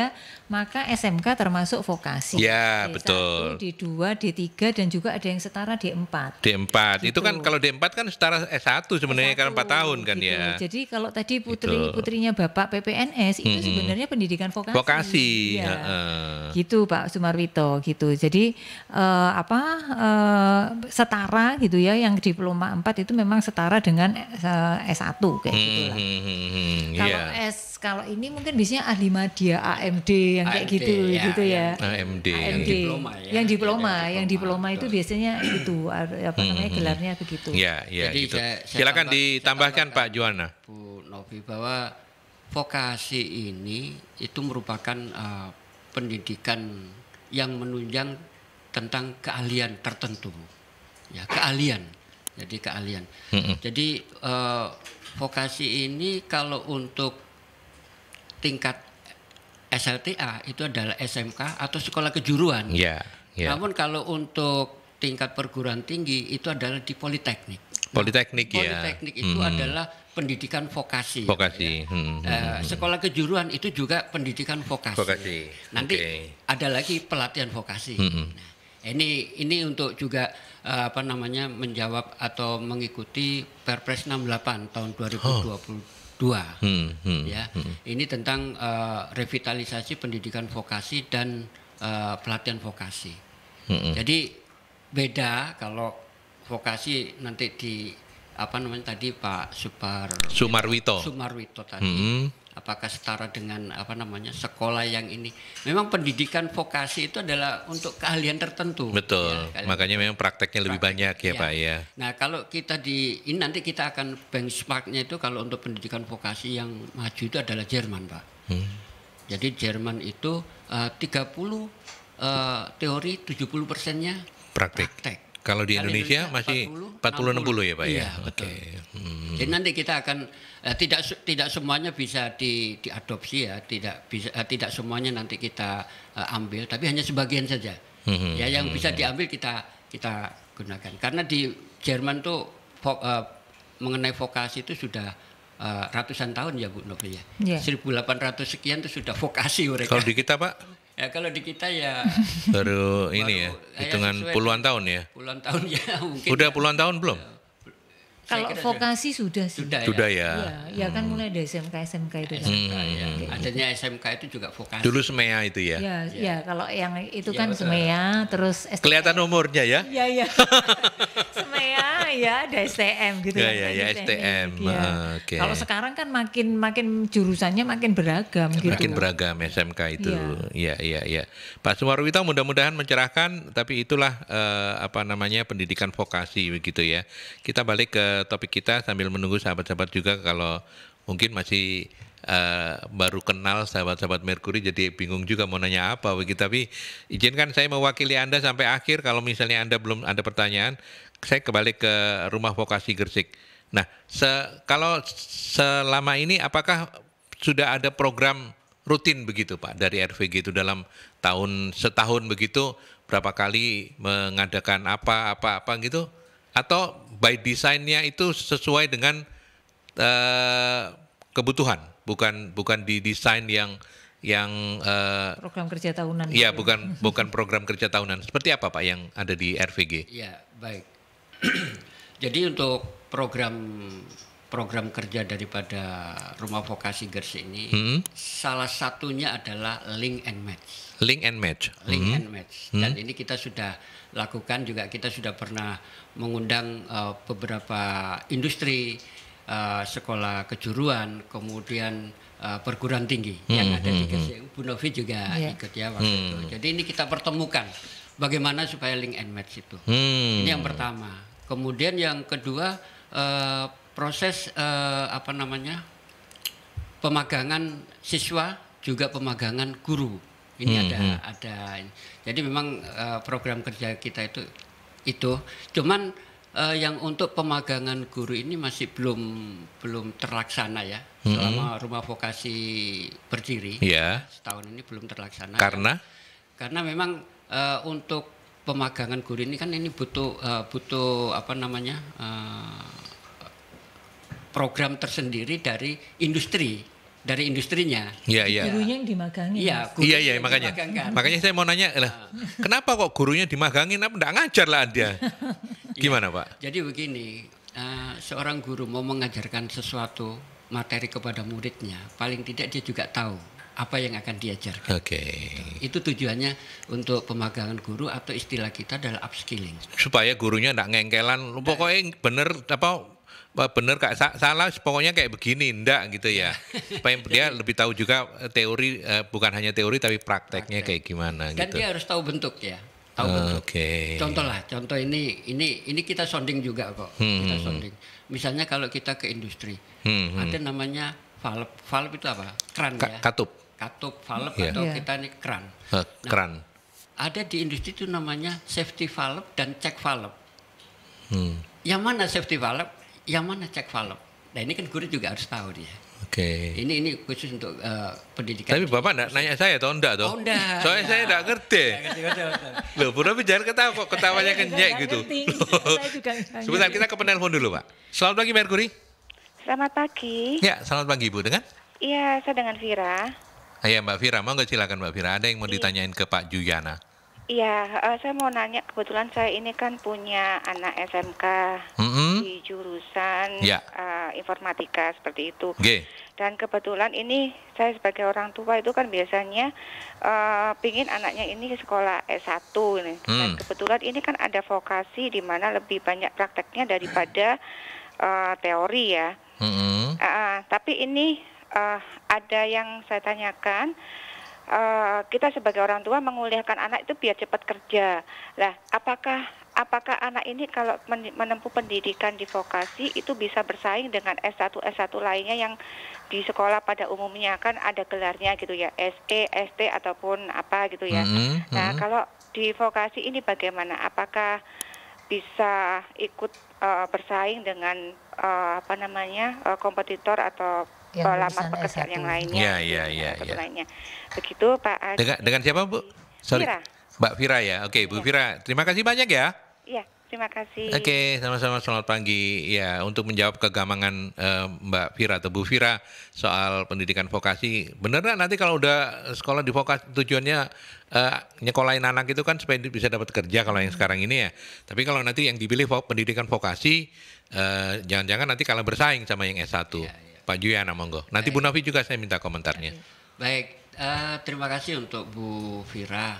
maka SMK termasuk vokasi. Ya, D1, betul. d dua, d tiga, dan juga ada yang setara d empat. d empat, Itu gitu. kan kalau d empat kan setara S1 sebenarnya S1, kan 4 tahun kan ya. gitu. ya. Jadi kalau tadi gitu. putri putrinya Bapak PPNS itu hmm, hmm, sebenarnya pendidikan vokasi. Vokasi. Ya. Uh. Gitu Pak Sumarwito gitu. Jadi uh, apa uh, setara gitu ya yang diploma 4 itu memang setara dengan uh, eh, S1 kayak hmm, gitu lah. Hmm hmm, hmm, hmm, kalau yeah. S kalau ini mungkin biasanya ahli media AMD yang AMD, kayak gitu ya, gitu ya. AMD, ya. AMD yang diploma ya. Yang diploma, iya, yang diploma, yang diploma itu biasanya itu apa namanya gelarnya begitu. Ya, ya Jadi gitu. Saya, saya Silakan tambah, ditambahkan Pak Juana. Bu Novi bahwa vokasi ini itu merupakan uh, pendidikan yang menunjang tentang keahlian tertentu ya keahlian jadi keahlian mm -hmm. jadi eh, vokasi ini kalau untuk tingkat SLTA itu adalah SMK atau sekolah kejuruan yeah, yeah. namun kalau untuk tingkat perguruan tinggi itu adalah di politeknik politeknik, nah, ya politeknik itu -hmm. adalah pendidikan vokasi. Vokasi. Ya. Hmm hmm, eh, hmm, hmm, sekolah kejuruan itu juga pendidikan vokasi. Vokasi. Nanti okay. ada lagi pelatihan vokasi. Hmm, hmm, Nah, ini ini untuk juga uh, apa namanya menjawab atau mengikuti Perpres 68 tahun 2022. Oh. Hmm, hmm, ya. Hmm. Ini tentang uh, revitalisasi pendidikan vokasi dan uh, pelatihan vokasi. Hmm, hmm. Jadi beda kalau vokasi nanti di apa namanya tadi Pak Supar Sumarwito Sumarwito tadi hmm. apakah setara dengan apa namanya sekolah yang ini memang pendidikan vokasi itu adalah untuk keahlian tertentu betul ya, makanya memang prakteknya lebih banyak ya, ya Pak ya nah kalau kita di ini nanti kita akan benchmarknya itu kalau untuk pendidikan vokasi yang maju itu adalah Jerman Pak hmm. jadi Jerman itu uh, 30 uh, teori 70 persennya praktek, praktek kalau di Indonesia, Indonesia masih 40 60, 60 ya Pak ya? iya, ya. Oke. Okay. Hmm. Jadi nanti kita akan eh, tidak tidak semuanya bisa di diadopsi ya, tidak bisa eh, tidak semuanya nanti kita eh, ambil tapi hanya sebagian saja. Hmm. Ya yang hmm. bisa diambil kita kita gunakan. Karena di Jerman tuh vo, eh, mengenai vokasi itu sudah eh, ratusan tahun ya Bu Novia. ya. 1800 iya. sekian itu sudah vokasi mereka. Kalau di kita Pak? Ya kalau di kita ya baru ini baru, ya hitungan puluhan tahun ya. Puluhan tahun ya [laughs] mungkin. Udah ya. puluhan tahun belum? Ya kalau vokasi sudah sih. Sudah, ya? sudah ya. ya, hmm. kan mulai dari SMK SMK itu SMK, kan. hmm. ya. Adanya SMK itu juga vokasi. Dulu semea itu ya. Ya, ya. ya kalau yang itu ya, kan betul. semea terus STM. Kelihatan umurnya ya. Iya, iya. [laughs] semea ya ada STM gitu ya. Iya, ya, STM. Ya. Oke. Okay. Kalau sekarang kan makin makin jurusannya makin beragam makin gitu. Makin beragam SMK itu. Iya, iya, iya. Ya. Pak Sumarwita mudah-mudahan mencerahkan tapi itulah eh, apa namanya pendidikan vokasi begitu ya. Kita balik ke topik kita sambil menunggu sahabat-sahabat juga kalau mungkin masih uh, baru kenal sahabat-sahabat Merkuri jadi bingung juga mau nanya apa begitu tapi izinkan saya mewakili Anda sampai akhir kalau misalnya Anda belum ada pertanyaan saya kembali ke rumah vokasi Gersik Nah, se kalau selama ini apakah sudah ada program rutin begitu Pak dari RVG itu dalam tahun setahun begitu berapa kali mengadakan apa apa apa gitu atau by desainnya itu sesuai dengan uh, kebutuhan, bukan bukan di desain yang yang uh, program kerja tahunan. Iya, gitu ya. bukan [laughs] bukan program kerja tahunan. Seperti apa Pak yang ada di RVG? Iya, baik. [clears throat] Jadi untuk program program kerja daripada rumah vokasi Gers ini hmm. salah satunya adalah link and match. Link and match. Link hmm. and match. Dan hmm. ini kita sudah lakukan juga kita sudah pernah mengundang uh, beberapa industri uh, sekolah kejuruan kemudian uh, perguruan tinggi hmm, yang ada di hmm, hmm. Bu Novi juga yeah. ikut ya waktu hmm. itu jadi ini kita pertemukan bagaimana supaya link and match itu hmm. ini yang pertama kemudian yang kedua uh, proses uh, apa namanya pemagangan siswa juga pemagangan guru ini hmm, ada hmm. ada jadi memang uh, program kerja kita itu itu cuman uh, yang untuk pemagangan guru ini masih belum belum terlaksana ya hmm. hmm. selama rumah vokasi berdiri yeah. setahun ini belum terlaksana karena ya. karena memang uh, untuk pemagangan guru ini kan ini butuh uh, butuh apa namanya uh, program tersendiri dari industri dari industrinya. Iya, iya. Gurunya yang dimagangin. Iya, iya, iya, iya, makanya. Makanya saya mau nanya, lah, ah. kenapa kok gurunya dimagangin? Apa enggak ngajar lah dia? [laughs] Iya. Gimana, ya, Pak? Jadi begini, uh, seorang guru mau mengajarkan sesuatu materi kepada muridnya, paling tidak dia juga tahu apa yang akan diajarkan. Oke. Okay. Itu tujuannya untuk pemagangan guru atau istilah kita adalah upskilling. Supaya gurunya enggak ngengkelan, pokoknya bener apa benar kak salah pokoknya kayak begini ndak gitu ya supaya [laughs] dia lebih tahu juga eh, teori eh, bukan hanya teori tapi prakteknya Praktek. kayak gimana dan gitu. dia harus tahu bentuk ya tahu okay. Ah, bentuk contoh lah contoh ini ini ini kita sounding juga kok hmm. kita sounding misalnya kalau kita ke industri hmm, hmm, ada namanya valve valve itu apa keran Ka ya katup katup valve yeah. atau yeah. kita ini keran uh, nah, keran ada di industri itu namanya safety valve dan check valve hmm. yang mana safety valve yang mana cek valve? Nah ini kan guru juga harus tahu dia. Oke. Okay. Ini ini khusus untuk uh, pendidikan. Tapi bapak enggak nanya saya atau enggak tuh? Oh, enggak. Soalnya saya enggak ngerti. Lo pura bicara ketawa kok ketawanya kenyek gitu. [laughs] Sebentar kita ke penelpon dulu, Pak. Selamat pagi Mercury. Selamat pagi. Ya, selamat pagi ibu dengan? Iya, saya dengan Vira. Ayah ya, Mbak Vira, mau nggak silakan Mbak Vira. Ada yang mau iya. ditanyain ke Pak Juyana. Iya, uh, saya mau nanya kebetulan saya ini kan punya anak SMK mm -hmm. di jurusan ya. uh, informatika seperti itu. Okay. Dan kebetulan ini saya sebagai orang tua itu kan biasanya uh, pingin anaknya ini ke sekolah S1 ini. Mm. Dan hmm. kebetulan ini kan ada vokasi di mana lebih banyak prakteknya daripada uh, teori ya. Mm -hmm. uh, tapi ini uh, ada yang saya tanyakan uh, kita sebagai orang tua menguliahkan anak itu biar cepat kerja. Lah, apakah apakah anak ini kalau menempuh pendidikan di vokasi itu bisa bersaing dengan S1 S1 lainnya yang di sekolah pada umumnya kan ada gelarnya gitu ya, SE, ST ataupun apa gitu ya. Mm -hmm. Nah, mm-hmm. kalau di vokasi ini bagaimana? Apakah bisa ikut uh, bersaing dengan uh, apa namanya uh, kompetitor atau yang oh, lapas pekerjaan S1. yang lainnya. Iya, gitu, iya, iya. Ya. Lainnya. Begitu Pak Adi. Dengan, dengan siapa Bu? Sorry. Fira. Mbak Fira ya. Oke, okay, Bu ya. Fira. Terima kasih banyak ya. Iya. Terima kasih. Oke, okay, sama-sama selamat pagi. Ya, untuk menjawab kegamangan eh, Mbak Vira atau Bu Vira soal pendidikan vokasi, benar nggak nanti kalau udah sekolah di vokasi tujuannya eh, nyekolahin anak itu kan supaya bisa dapat kerja kalau yang sekarang ini ya. Tapi kalau nanti yang dipilih pendidikan vokasi, eh, jangan-jangan eh, jangan -jangan nanti kalah bersaing sama yang S1. Ya, ya. Pak Juyana monggo. Nanti Baik. Bu Novi juga saya minta komentarnya. Baik, uh, terima kasih untuk Bu Vira.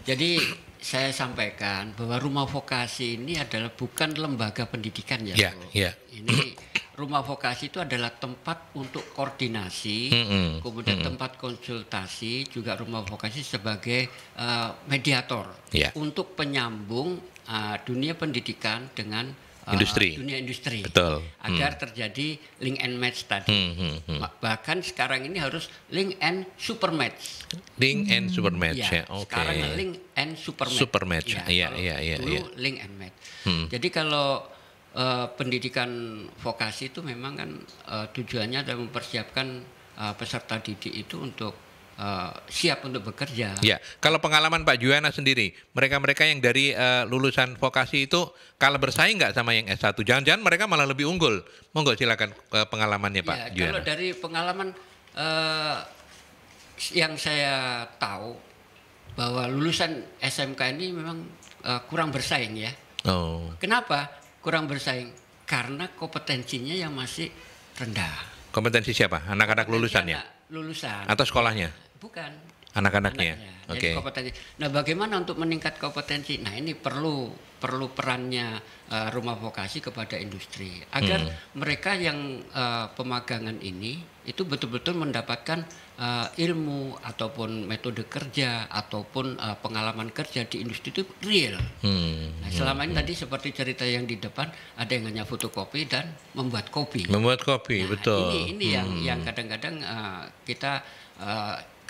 Jadi saya sampaikan bahwa rumah vokasi ini adalah bukan lembaga pendidikan ya, Iya. Ya. Ini rumah vokasi itu adalah tempat untuk koordinasi, mm -hmm. kemudian mm -hmm. tempat konsultasi juga rumah vokasi sebagai uh, mediator ya. untuk penyambung uh, dunia pendidikan dengan Ah, industri. Ah, dunia industri. Betul. Agar hmm. terjadi link and match tadi. Hmm, hmm, hmm. Bahkan sekarang ini harus link and super match. Link hmm. and super match ya. ya. Oke. Okay. Sekarang link and super match. Super match. Iya, iya, iya, iya, iya. link and match. Hmm. Jadi kalau uh, pendidikan vokasi itu memang kan uh, tujuannya adalah mempersiapkan uh, peserta didik itu untuk uh, siap untuk bekerja. Ya, kalau pengalaman Pak Juwana sendiri, mereka-mereka yang dari uh, lulusan vokasi itu kalau bersaing nggak sama yang S1? Jangan-jangan mereka malah lebih unggul. Monggo silakan uh, pengalamannya Pak ya, Juwana. Kalau dari pengalaman uh, yang saya tahu bahwa lulusan SMK ini memang uh, kurang bersaing ya. Oh. Kenapa kurang bersaing? Karena kompetensinya yang masih rendah. Kompetensi siapa? Anak-anak lulusannya? ya? Lulusan. Atau sekolahnya? Bukan. Anak-anaknya. Ya? Oke. Okay. Nah, bagaimana untuk meningkat kompetensi? Nah, ini perlu perlu perannya uh, rumah vokasi kepada industri agar hmm. mereka yang uh, pemagangan ini itu betul-betul mendapatkan uh, ilmu ataupun metode kerja ataupun uh, pengalaman kerja di industri itu real. Hmm. Nah, hmm, selama hmm. ini tadi seperti cerita yang di depan ada yang hanya fotokopi dan membuat kopi. Membuat kopi, nah, betul. Ini ini hmm. yang yang kadang-kadang uh, kita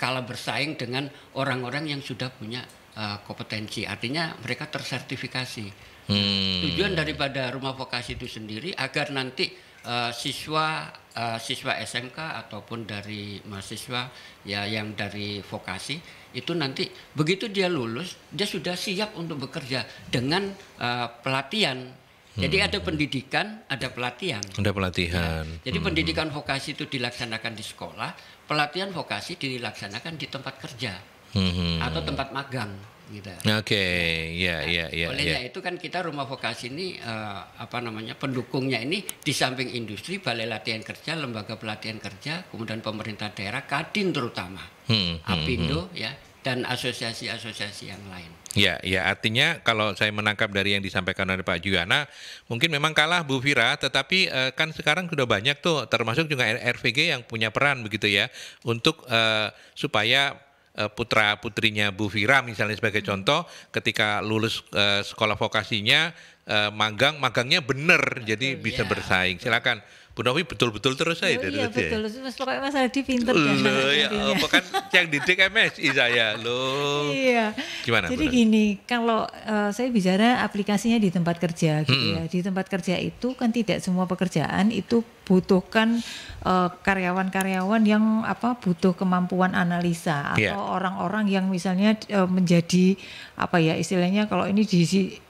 kalah bersaing dengan orang-orang yang sudah punya uh, kompetensi. Artinya mereka tersertifikasi. Hmm. Tujuan daripada rumah vokasi itu sendiri agar nanti uh, siswa uh, siswa SMK ataupun dari mahasiswa ya yang dari vokasi itu nanti begitu dia lulus dia sudah siap untuk bekerja dengan uh, pelatihan. Jadi hmm. ada pendidikan, ada pelatihan. Ada pelatihan. Ya. Jadi hmm. pendidikan vokasi itu dilaksanakan di sekolah, pelatihan vokasi dilaksanakan di tempat kerja hmm. atau tempat magang gitu. Oke, okay. ya yeah, ya ya. Olehnya yeah. itu kan kita rumah vokasi ini uh, apa namanya pendukungnya ini di samping industri, balai latihan kerja, lembaga pelatihan kerja, kemudian pemerintah daerah, Kadin terutama, hmm, hmm Apindo hmm, ya dan asosiasi-asosiasi yang lain. Ya, ya artinya kalau saya menangkap dari yang disampaikan oleh Pak Juwana, mungkin memang kalah Bu Vira, tetapi eh, kan sekarang sudah banyak tuh, termasuk juga RVG yang punya peran begitu ya, untuk eh, supaya eh, putra putrinya Bu Vira misalnya sebagai hmm. contoh, ketika lulus eh, sekolah vokasinya eh, magang, magangnya benar, jadi bisa iya. bersaing. Silakan Gunawi betul-betul terus saya. Oh, iya ya. betul, mas, pokoknya Mas Hadi pinter. Loh ya, apa kan yang didik MSI saya lo. Iya. Gimana? Jadi bener? gini, kalau uh, saya bicara aplikasinya di tempat kerja gitu hmm. ya. Di tempat kerja itu kan tidak semua pekerjaan itu butuhkan eh, karyawan-karyawan uh, yang apa butuh kemampuan analisa iya. atau orang-orang yang misalnya uh, menjadi apa ya istilahnya kalau ini di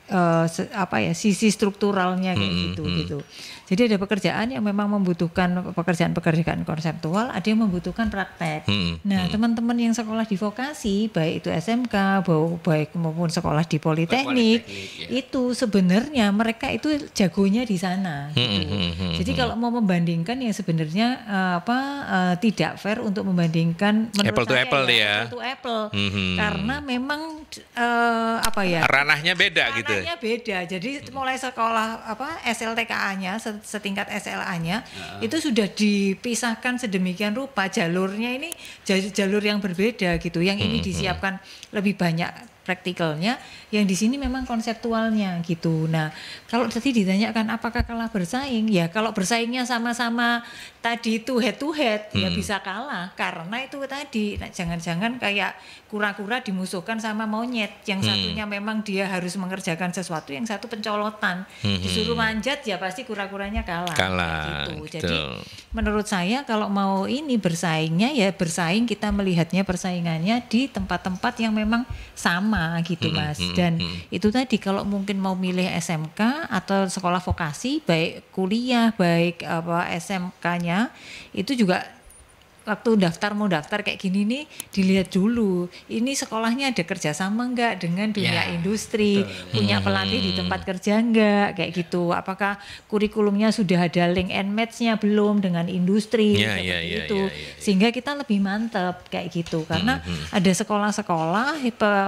uh, apa ya sisi strukturalnya kayak hmm, gitu gitu. Jadi ada pekerjaan yang memang membutuhkan pekerjaan-pekerjaan konseptual, ada yang membutuhkan praktek. Hmm. hmm nah, hmm. teman-teman yang sekolah di vokasi, baik itu SMK, baik maupun sekolah di politeknik, politeknik ya. itu sebenarnya mereka itu jagonya di sana. Hmm, gitu. Hmm. Hmm. Jadi kalau mau membandingkan ya sebenarnya eh, apa uh, tidak fair untuk membandingkan apple to apple ya, apple to apple hmm. karena memang uh, apa ya ranahnya beda ranahnya gitu. Ranahnya beda. Jadi mulai sekolah apa SLTKA-nya setingkat SLA-nya uh. itu sudah dipisahkan sedemikian rupa jalurnya ini jalur yang berbeda gitu. Yang ini hmm, hmm. disiapkan lebih banyak praktikalnya, yang di sini memang konseptualnya gitu. Nah, kalau tadi ditanyakan apakah kalah bersaing, ya kalau bersaingnya sama-sama tadi itu head to head ya hmm. ya bisa kalah karena itu tadi nah, jangan-jangan nah, kayak kura-kura dimusuhkan sama monyet yang hmm. satunya memang dia harus mengerjakan sesuatu yang satu pencolotan hmm. disuruh hmm. manjat ya pasti kura-kuranya kalah kalah gitu. gitu. jadi menurut saya kalau mau ini bersaingnya ya bersaing kita melihatnya persaingannya di tempat-tempat yang memang sama gitu hmm. mas hmm, dan hmm. itu tadi kalau mungkin mau milih SMK atau sekolah vokasi baik kuliah baik apa SMK-nya itu juga waktu daftar mau daftar kayak gini nih dilihat dulu ini sekolahnya ada kerjasama enggak dengan dunia ya, industri betul. punya hmm. pelatih di tempat kerja enggak kayak gitu apakah kurikulumnya sudah ada link and matchnya belum dengan industri ya, ya, ya, itu ya, ya, ya. sehingga kita lebih mantep kayak gitu karena hmm, hmm. ada sekolah-sekolah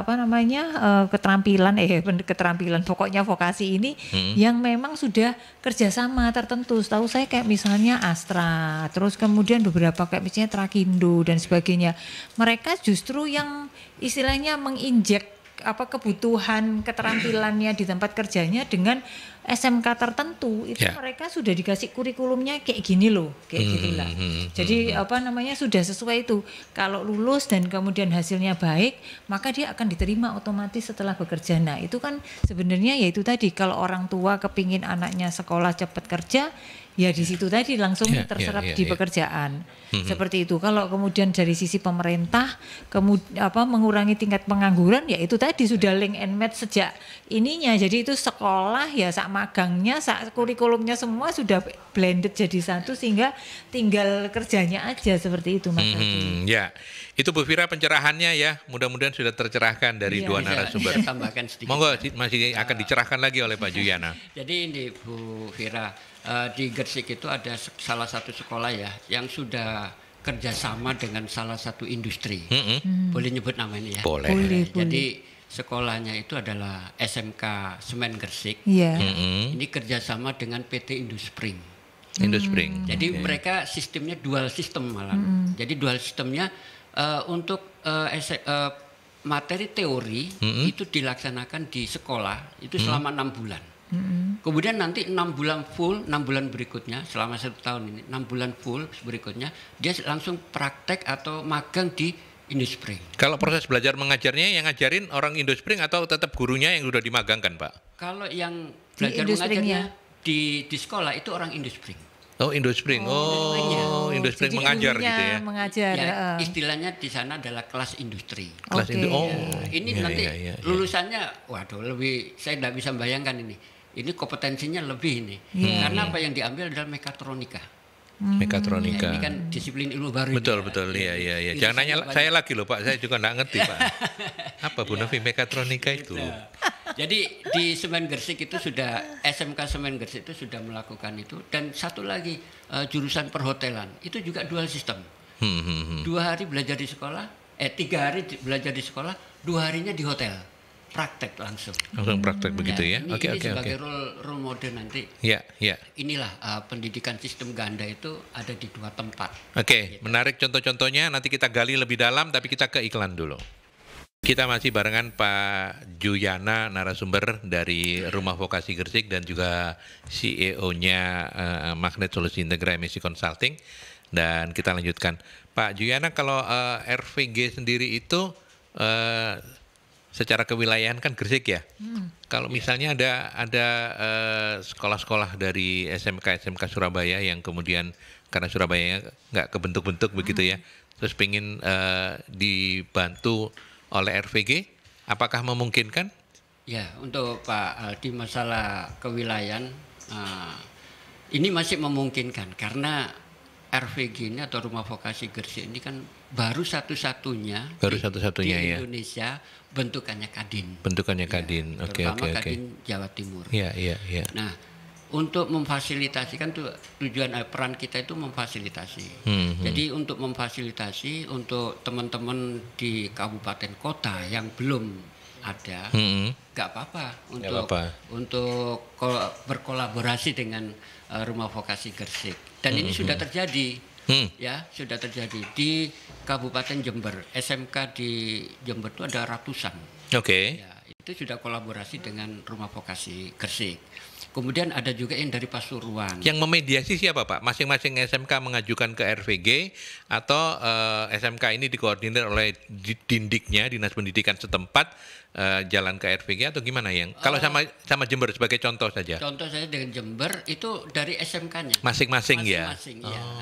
apa namanya eh, keterampilan eh keterampilan pokoknya vokasi ini hmm. yang memang sudah kerjasama tertentu tahu saya kayak misalnya Astra terus kemudian beberapa kayak misalnya misalnya Trakindo dan sebagainya. Mereka justru yang istilahnya menginjek apa kebutuhan keterampilannya di tempat kerjanya dengan SMK tertentu itu yeah. mereka sudah dikasih kurikulumnya kayak gini loh kayak gitu hmm, gitulah hmm, hmm, hmm, jadi hmm. apa namanya sudah sesuai itu kalau lulus dan kemudian hasilnya baik maka dia akan diterima otomatis setelah bekerja nah itu kan sebenarnya yaitu tadi kalau orang tua kepingin anaknya sekolah cepat kerja ya di situ tadi langsung yeah, ya, terserap yeah, yeah, di ya. pekerjaan mm seperti itu kalau kemudian dari sisi pemerintah kemud apa mengurangi tingkat pengangguran ya itu tadi sudah ya. link and match sejak ininya jadi itu sekolah ya sak magangnya sak kurikulumnya semua sudah blended jadi satu sehingga tinggal kerjanya aja seperti itu mas mm-hmm. ya itu Bu Fira pencerahannya ya mudah-mudahan sudah tercerahkan dari yeah. dua bisa, narasumber bisa tambahkan sedikit monggo masih akan dicerahkan lagi oleh Pak [laughs] Juyana jadi ini Bu Fira uh, di Gersik itu ada salah satu sekolah ya yang sudah kerjasama dengan salah satu industri. Mm -hmm. Boleh nyebut namanya ya? Boleh. Nah, boleh Jadi sekolahnya itu adalah SMK Semen Gersik. Yeah. Mm -hmm. Ini kerjasama dengan PT Induspring. Induspring. Mm. Jadi okay. mereka sistemnya dual sistem malah. Mm. Jadi dual sistemnya uh, eh, untuk uh, uh, materi teori mm -hmm. itu dilaksanakan di sekolah itu selama enam bulan hmm Kemudian nanti enam bulan full, enam bulan berikutnya selama satu tahun ini, enam bulan full berikutnya dia langsung praktek atau magang di Indospring. Kalau proses belajar mengajarnya yang ngajarin orang Indospring atau tetap gurunya yang sudah dimagangkan, Pak? Kalau yang belajar di mengajarnya di di sekolah itu orang Indospring. Oh Indospring. Oh, oh Indospring Jadi mengajar gitu ya. Mengajar. Ya, istilahnya di sana adalah kelas industri. Kelas okay. industri. Oh. ini ya, nanti ya, ya, ya. lulusannya waduh lebih saya tidak bisa bayangkan ini ini kompetensinya lebih ini hmm. Iya, karena iya. apa yang diambil adalah mekatronika hmm. mekatronika ya, ini kan disiplin ilmu baru betul ini, betul ya iya, iya iya ya. jangan nanya banyak. saya lagi loh pak saya juga nggak ngerti pak [laughs] apa bu Novi mekatronika itu jadi di semen Gersik itu sudah SMK semen Gersik itu sudah melakukan itu dan satu lagi uh, jurusan perhotelan itu juga dual sistem hmm, hmm, dua hari belajar di sekolah eh tiga hari belajar di sekolah dua harinya di hotel praktek langsung. Langsung praktek hmm, begitu ya. ya. Oke oke oke. Sebagai okay. role role model nanti. Ya yeah, ya. Inilah uh, pendidikan sistem ganda itu ada di dua tempat. Oke, okay, gitu. menarik contoh-contohnya nanti kita gali lebih dalam tapi kita ke iklan dulu. Kita masih barengan Pak Juyana narasumber dari Rumah Vokasi Gersik dan juga CEO-nya uh, Magnet Solusi Integra Emisi Consulting dan kita lanjutkan. Pak Juyana kalau uh, RVG sendiri itu uh, secara kewilayahan kan Gresik ya. Hmm. Kalau iya. misalnya ada ada eh, sekolah-sekolah uh, dari SMK SMK Surabaya yang kemudian karena Surabaya nggak kebentuk-bentuk hmm. begitu ya, terus pingin uh, dibantu oleh RVG, apakah memungkinkan? Ya, untuk Pak di masalah kewilayahan uh, ini masih memungkinkan karena RVG ini atau Rumah Vokasi Gresik ini kan baru satu-satunya baru satu-satunya di, di iya. Indonesia bentukannya Kadin. Bentukannya iya, Kadin. Ya, oke okay, okay, Kadin Jawa Timur. Iya iya iya. Nah, untuk memfasilitasi kan tuh tujuan eh, peran kita itu memfasilitasi. Hmm, hmm. Jadi untuk memfasilitasi untuk teman-teman di kabupaten kota yang belum ada, hmm, hmm. nggak hmm. apa-apa untuk apa -apa. untuk berkolaborasi dengan eh, rumah vokasi Gresik dan ini hmm, sudah hmm. terjadi, hmm. ya sudah terjadi di Kabupaten Jember. SMK di Jember itu ada ratusan. Oke. Okay. Ya, itu sudah kolaborasi dengan Rumah Vokasi Gresik. Kemudian ada juga yang dari Pasuruan. Yang memediasi siapa Pak? Masing-masing SMK mengajukan ke RVG atau uh, eh, SMK ini dikoordinir oleh dindiknya dinas pendidikan setempat uh, jalan ke RVG atau gimana yang? Kalau sama eh, sama Jember sebagai contoh saja. Contoh saja dengan Jember itu dari SMK-nya. Masing-masing ya. Masing-masing ya. oh,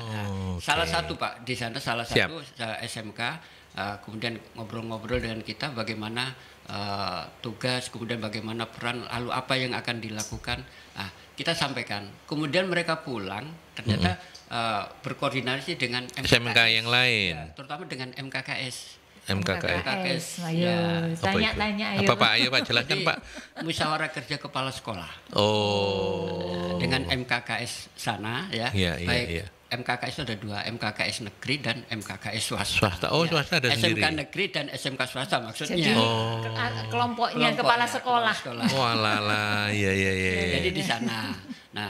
Nah, okay. Salah satu Pak di sana salah Siap. satu SMK uh, kemudian ngobrol-ngobrol dengan kita bagaimana Eh, tugas, kemudian bagaimana peran, lalu apa yang akan dilakukan. Nah, kita sampaikan. Kemudian mereka pulang, ternyata mm -hmm. uh, berkoordinasi dengan MKKS, SMK yang lain, ya, terutama dengan MKKS. MKKS. MKKS. Ayo, ya. tanya-tanya ayo. Apa Pak? Ayo Pak jelaskan Pak. Musyawarah kerja kepala sekolah. Oh. Dengan MKKS sana ya. ya baik ya, MKKS ada dua, MKKS negeri dan MKKS swasta. swasta. Oh, ya. swasta ada SMK sendiri. SMK negeri dan SMK swasta maksudnya. Jadi oh. kelompoknya, kelompoknya kepala sekolah. Kepala sekolah. Oh, lala, iya, iya, iya, ya, ya, ya, Jadi di sana. Nah,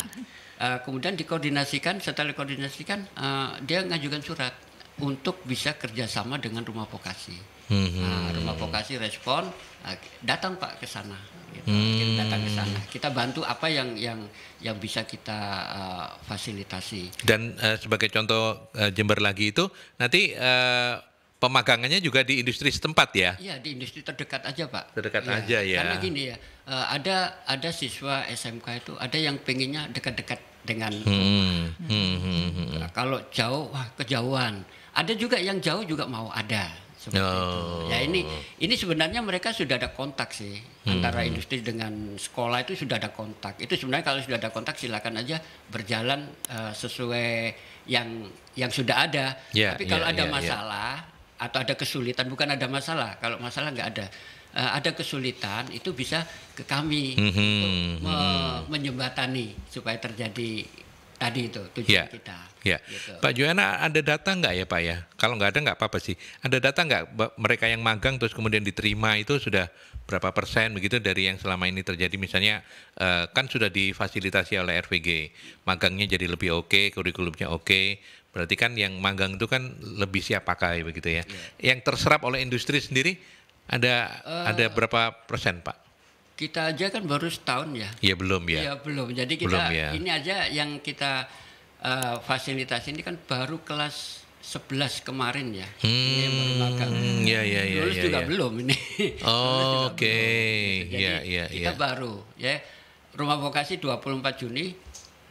uh, kemudian dikoordinasikan. Setelah dikoordinasikan, uh, dia ngajukan surat untuk bisa kerjasama dengan rumah vokasi nah, rumah vokasi respon ah, datang pak ke sana gitu. hmm. datang ke sana kita bantu apa yang yang yang bisa kita uh, fasilitasi dan uh, sebagai contoh uh, Jember lagi itu nanti uh, pemagangannya juga di industri setempat ya iya di industri terdekat aja pak terdekat ya, aja ya karena gini ya uh, ada ada siswa SMK itu ada yang pengennya dekat-dekat dengan hmm. Hmm. Nah, kalau jauh wah kejauhan ada juga yang jauh juga mau ada seperti oh. itu. Ya ini ini sebenarnya mereka sudah ada kontak sih hmm. antara industri dengan sekolah itu sudah ada kontak. Itu sebenarnya kalau sudah ada kontak silakan aja berjalan uh, sesuai yang yang sudah ada. Yeah, Tapi kalau yeah, ada yeah, ya. masalah yeah. atau ada kesulitan bukan ada masalah. Kalau masalah nggak ada uh, ada kesulitan itu bisa ke kami mm -hmm. untuk hmm, hmm. me mm supaya terjadi tadi itu tujuan ya. kita. Ya. Gitu. Pak Juana ada data nggak ya Pak ya? Kalau nggak ada nggak apa-apa sih. Ada data nggak mereka yang magang terus kemudian diterima itu sudah berapa persen begitu dari yang selama ini terjadi misalnya eh, kan sudah difasilitasi oleh RVG magangnya jadi lebih oke okay, kurikulumnya oke okay, berarti kan yang magang itu kan lebih siap pakai ya, begitu ya yeah. yang terserap oleh industri sendiri ada uh, ada berapa persen pak kita aja kan baru setahun ya. Iya belum ya. Iya belum. Jadi kita belum, ya. ini aja yang kita uh, fasilitas ini kan baru kelas 11 kemarin ya. Hmm, ini yang baru ya. Iya iya Lulus ya, juga ya. belum ini. [laughs] Oh, Oke. Okay. Gitu. Jadi ya, ya, kita ya. baru ya. Rumah vokasi 24 Juni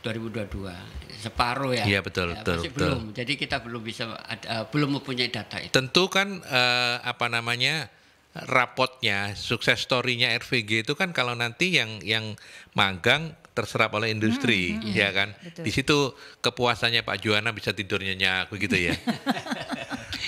2022 separuh ya. Iya betul ya, betul. Masih betul. belum. Jadi kita belum bisa uh, belum mempunyai data itu. Tentu kan uh, apa namanya? rapotnya, sukses story-nya RVG itu kan kalau nanti yang yang magang terserap oleh industri, hmm, hmm, hmm. ya kan? Betul. Di situ kepuasannya Pak Juana bisa tidur nyenyak begitu ya. [laughs]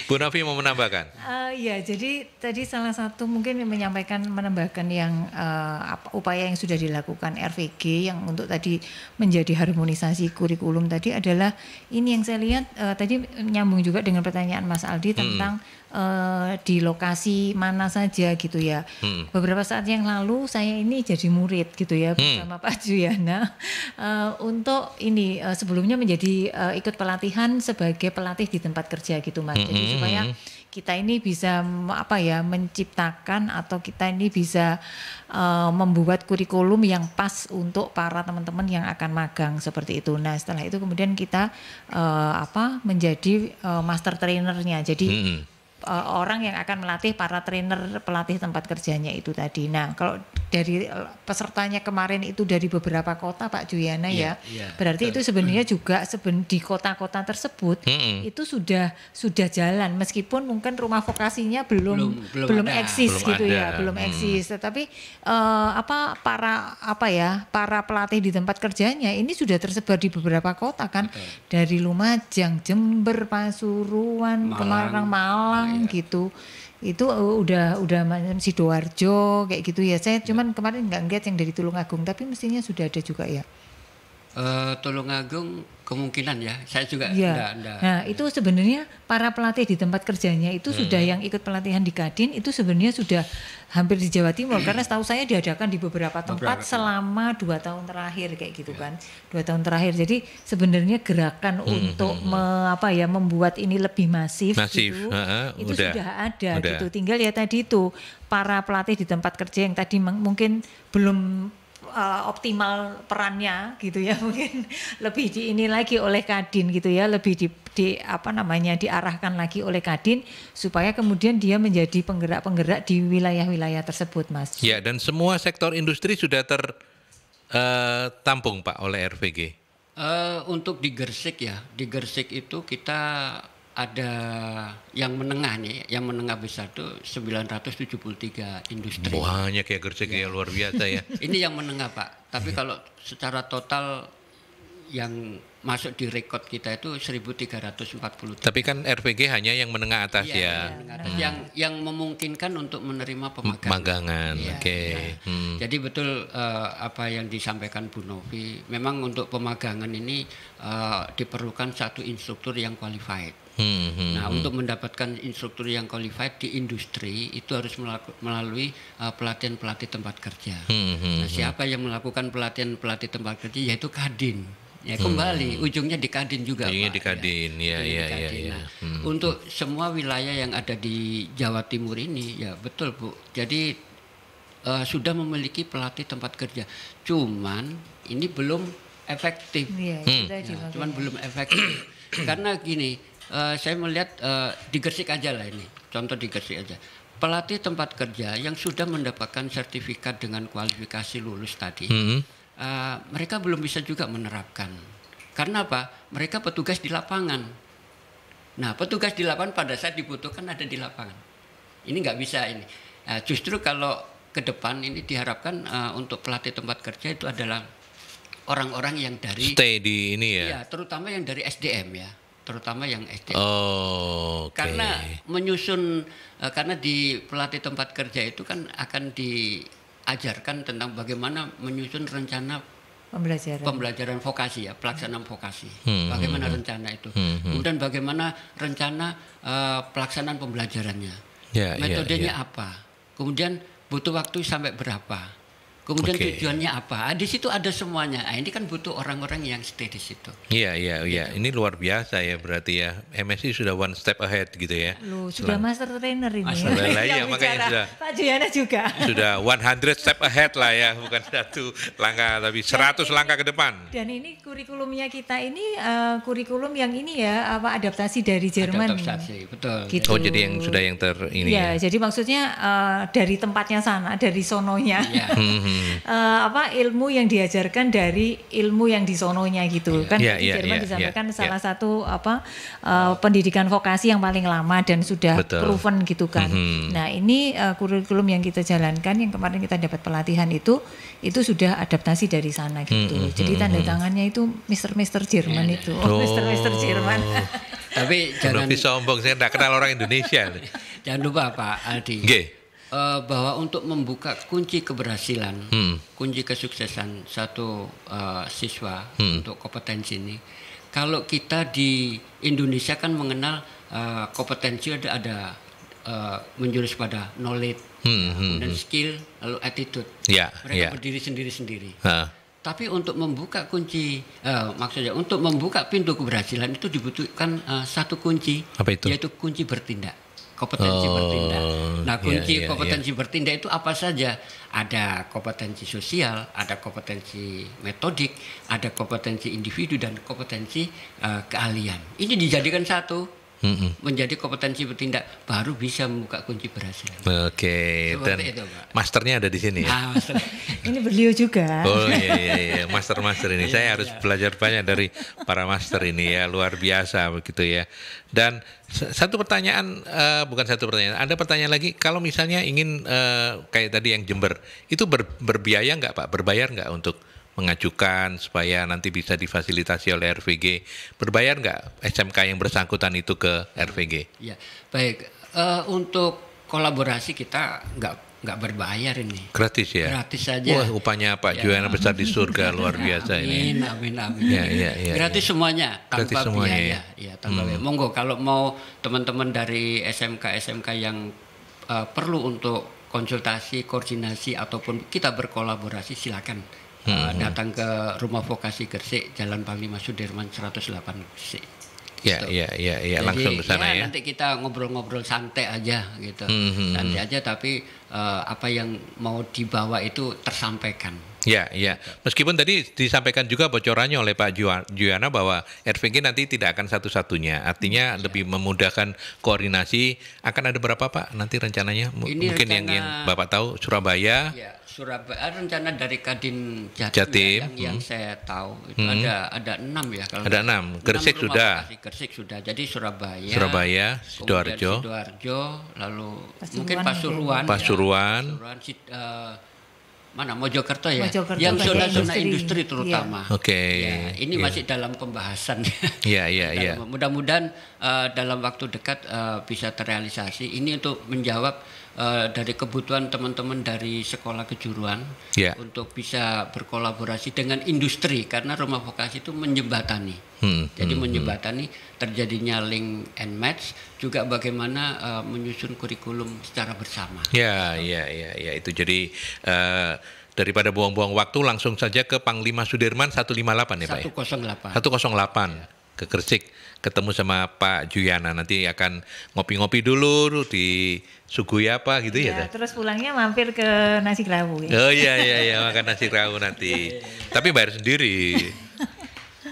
Bu Novi mau menambahkan? Uh, ya, jadi tadi salah satu mungkin menyampaikan menambahkan yang uh, upaya yang sudah dilakukan RVG yang untuk tadi menjadi harmonisasi kurikulum tadi adalah ini yang saya lihat uh, tadi nyambung juga dengan pertanyaan Mas Aldi hmm. tentang hmm Eh, di lokasi mana saja gitu ya. Hmm. Beberapa saat yang lalu saya ini jadi murid gitu ya hmm. bersama Pak Juyana uh, untuk ini uh, sebelumnya menjadi uh, ikut pelatihan sebagai pelatih di tempat kerja gitu Mas. Hmm. Jadi hmm, supaya hmm. kita ini bisa apa ya menciptakan atau kita ini bisa uh, membuat kurikulum yang pas untuk para teman-teman yang akan magang seperti itu. Nah setelah itu kemudian kita uh, apa menjadi uh, master trainernya. Jadi hmm uh, orang yang akan melatih para trainer pelatih tempat kerjanya itu tadi. Nah, kalau dari eh, pesertanya kemarin itu dari beberapa kota Pak Juyana yeah, ya. Yeah, berarti betul. itu sebenarnya hmm. juga seben di kota-kota tersebut mm -hmm. itu sudah sudah jalan meskipun mungkin rumah vokasinya belum belum, belum eksis belum gitu ya, ada. ya, belum hmm. eksis. Tetapi uh, apa para apa ya, para pelatih di tempat kerjanya ini sudah tersebar di beberapa kota kan betul. dari Lumajang, Jember, Pasuruan, Malang. Semarang, Malang yeah. gitu itu oh, udah udah macam sidoarjo kayak gitu ya saya iya. cuman kemarin nggak ngeliat yang dari Tulungagung tapi mestinya sudah ada juga ya Uh, Agung kemungkinan ya, saya juga. Ya. Enggak, enggak, nah itu sebenarnya para pelatih di tempat kerjanya itu hmm. sudah yang ikut pelatihan di Kadin itu sebenarnya sudah hampir di Jawa Timur hmm. karena setahu saya diadakan di beberapa tempat beberapa. selama dua tahun terakhir kayak gitu ya. kan, dua tahun terakhir. Jadi sebenarnya gerakan hmm, untuk hmm, hmm. me, apa ya membuat ini lebih masif, masif. gitu, ha, ha, itu udah, sudah ada udah. gitu. Tinggal ya tadi itu para pelatih di tempat kerja yang tadi mungkin belum uh, optimal perannya gitu ya [laughs] mungkin lebih di ini lagi oleh Kadin gitu ya lebih di, di apa namanya diarahkan lagi oleh Kadin supaya kemudian dia menjadi penggerak-penggerak di wilayah-wilayah tersebut Mas. Ya dan semua sektor industri sudah ter uh, Pak oleh RVG. Uh, eh, untuk di Gersik ya, di Gersik itu kita ada yang menengah nih, yang menengah besar tuh 973 industri. Banyak ya Gresik ya. ya luar biasa ya. [laughs] Ini yang menengah Pak, tapi iya. kalau secara total yang masuk di rekod kita itu puluh. Tapi kan RPG hanya yang menengah atas ya. ya. Yang, atas. Hmm. yang yang memungkinkan untuk menerima pemagangan. Magangan. Ya, Oke. Okay. Ya. Hmm. Jadi betul uh, apa yang disampaikan Bu Novi, memang untuk pemagangan ini uh, diperlukan satu instruktur yang qualified. Hmm, hmm, nah, hmm. untuk mendapatkan instruktur yang qualified di industri itu harus melalui uh, pelatihan-pelatih tempat kerja. Hmm, hmm, nah, hmm. siapa hmm. yang melakukan pelatihan-pelatih tempat kerja yaitu Kadin. Ya kembali hmm. ujungnya di Kadin juga. Ujungnya Pak, di Kadin, ya ya ya. ya, ya. Nah, hmm, hmm. Untuk semua wilayah yang ada di Jawa Timur ini, ya betul Bu. Jadi uh, sudah memiliki pelatih tempat kerja, cuman ini belum efektif. Iya, ya, hmm. ya, cuman belum efektif karena gini Eh, saya melihat uh, di Gresik aja lah ini, contoh di Gresik aja. Pelatih tempat kerja yang sudah mendapatkan sertifikat dengan kualifikasi lulus tadi, -hmm. uh, mereka belum bisa juga menerapkan. Karena apa? Mereka petugas di lapangan. Nah, petugas di lapangan pada saat dibutuhkan ada di lapangan. Ini nggak bisa ini. Uh, justru kalau ke depan ini diharapkan uh, untuk pelatih tempat kerja itu adalah orang-orang yang dari stay di ini ya. Iya, terutama yang dari SDM ya terutama yang SD. Oh, okay. Karena menyusun eh, karena di pelatih tempat kerja itu kan akan diajarkan tentang bagaimana menyusun rencana pembelajaran pembelajaran vokasi ya pelaksanaan vokasi hmm, bagaimana hmm, rencana itu hmm, hmm. kemudian bagaimana rencana uh, pelaksanaan pembelajarannya yeah, ya, metodenya yeah, yeah. apa kemudian butuh waktu sampai berapa Kemudian okay. tujuannya apa? Ah, di situ ada semuanya. Nah, ini kan butuh orang-orang yang stay di situ. Iya, iya, iya. Gitu. Ini luar biasa ya berarti ya. MSI sudah one step ahead gitu ya. Lu sudah Selang... master trainer ini. Master trainer ya, makanya sudah. Pak Juyana juga. Sudah 100 step ahead lah ya, bukan satu langkah tapi 100 dan langkah ke depan. Dan ini kurikulumnya kita ini uh, kurikulum yang ini ya, apa adaptasi dari Jerman. Adaptasi, betul. Gitu. Oh, jadi yang sudah yang ter ini. Iya, ya. jadi maksudnya uh, dari tempatnya sana, dari sononya. Iya. Hmm, hmm hmm. uh, apa ilmu yang diajarkan dari ilmu yang disononya gitu iya, kan yeah, yeah, Jerman yeah, disampaikan yeah, salah yeah. satu apa uh, pendidikan vokasi yang paling lama dan sudah Betul. proven gitu kan mm-hmm. nah ini uh, kurikulum yang kita jalankan yang kemarin kita dapat pelatihan itu itu sudah adaptasi dari sana gitu mm-hmm. jadi hmm, tanda hmm. tangannya itu Mister Mister Jerman yeah. itu oh, oh. Mister Mister Jerman oh. tapi jangan sombong saya tidak kenal orang Indonesia [laughs] jangan lupa Pak Aldi G uh, bahwa untuk membuka kunci keberhasilan, hmm. kunci kesuksesan satu uh, siswa hmm. untuk kompetensi ini, kalau kita di Indonesia kan mengenal uh, kompetensi ada ada uh, menjurus pada knowledge, hmm, hmm, dan hmm. skill, lalu attitude. Yeah, Mereka yeah. berdiri sendiri-sendiri. Uh. Tapi untuk membuka kunci, uh, maksudnya untuk membuka pintu keberhasilan itu dibutuhkan uh, satu kunci, Apa itu? yaitu kunci bertindak kompetensi oh, bertindak. Nah, iya, kunci yeah, yeah, kompetensi yeah. bertindak itu apa saja? Ada kompetensi sosial, ada kompetensi metodik, ada kompetensi individu dan kompetensi uh, keahlian. Ini dijadikan satu -mm. menjadi kompetensi bertindak baru bisa membuka kunci berhasil. Oke, okay. dan itu, masternya ada di sini. Ya? Nah, [laughs] ini beliau juga. Oh iya iya, iya. master master ini saya iya, harus iya. belajar banyak dari para master ini ya luar biasa begitu ya. Dan satu pertanyaan uh, bukan satu pertanyaan, ada pertanyaan lagi. Kalau misalnya ingin uh, kayak tadi yang Jember, itu ber, berbiaya nggak Pak? Berbayar nggak untuk mengajukan supaya nanti bisa difasilitasi oleh RVG. Berbayar nggak SMK yang bersangkutan itu ke RVG? Ya, baik. Uh, untuk kolaborasi kita nggak nggak berbayar ini. Gratis ya. Gratis saja. Wah upahnya Pak ya. Juwana besar di surga [laughs] luar biasa amin, ini. Amin amin. Ya, ya, ya, ya. Gratis ya. semuanya tanpa Gratis semuanya. biaya. Ya, tanpa hmm. biaya. Monggo kalau mau teman-teman dari SMK SMK yang uh, perlu untuk konsultasi, koordinasi ataupun kita berkolaborasi silakan Hmm, uh, hmm. datang ke rumah vokasi Gresik Jalan Panglima Sudirman 108 Gresik. Ya, gitu. ya, ya, ya, langsung ke sana ya, ya. Nanti kita ngobrol-ngobrol santai aja gitu. Hmm, nanti hmm, hmm. aja tapi uh, apa yang mau dibawa itu tersampaikan. Ya, ya. Gitu. Meskipun tadi disampaikan juga bocorannya oleh Pak Juana bahwa RVG nanti tidak akan satu-satunya. Artinya ya. lebih memudahkan koordinasi. Akan ada berapa Pak nanti rencananya? Ini Mungkin rencana, yang, yang Bapak tahu Surabaya. Ya Surabaya rencana dari Kadin Jatim, Jatim. Ya, yang, hmm. saya tahu itu hmm. ada ada enam ya kalau ada enam Gresik sudah Gresik sudah jadi Surabaya Surabaya sidoarjo sidoarjo lalu Pasuruan, mungkin Pasuruan ya, Pasuruan, ya, Pasuruan Sid, uh, mana Mojokerto ya Mojokerto, yang zona-zona industri. industri iya. terutama. Yeah. Oke. Okay. Ya, ini yeah. masih dalam pembahasan. ya ya ya Mudah-mudahan uh, dalam waktu dekat uh, bisa terrealisasi. Ini untuk menjawab Eh, dari kebutuhan teman-teman dari sekolah kejuruan yeah. untuk bisa berkolaborasi dengan industri karena rumah vokasi itu menjembatani. Hmm, Jadi hmm, hmm. menjembatani terjadinya link and match juga bagaimana uh, menyusun kurikulum secara bersama. Ya, yeah, ya, yeah, ya, ya itu. Jadi uh, daripada buang-buang waktu langsung saja ke Panglima Sudirman 158 ya Pak. 108. 108 ya. ke Gresik ketemu sama Pak Juyana nanti akan ngopi-ngopi dulu di Suguya apa gitu ya, ya terus pulangnya mampir ke nasi kerawu ya. oh iya iya iya makan nasi kerawu nanti [laughs] tapi bayar sendiri [laughs]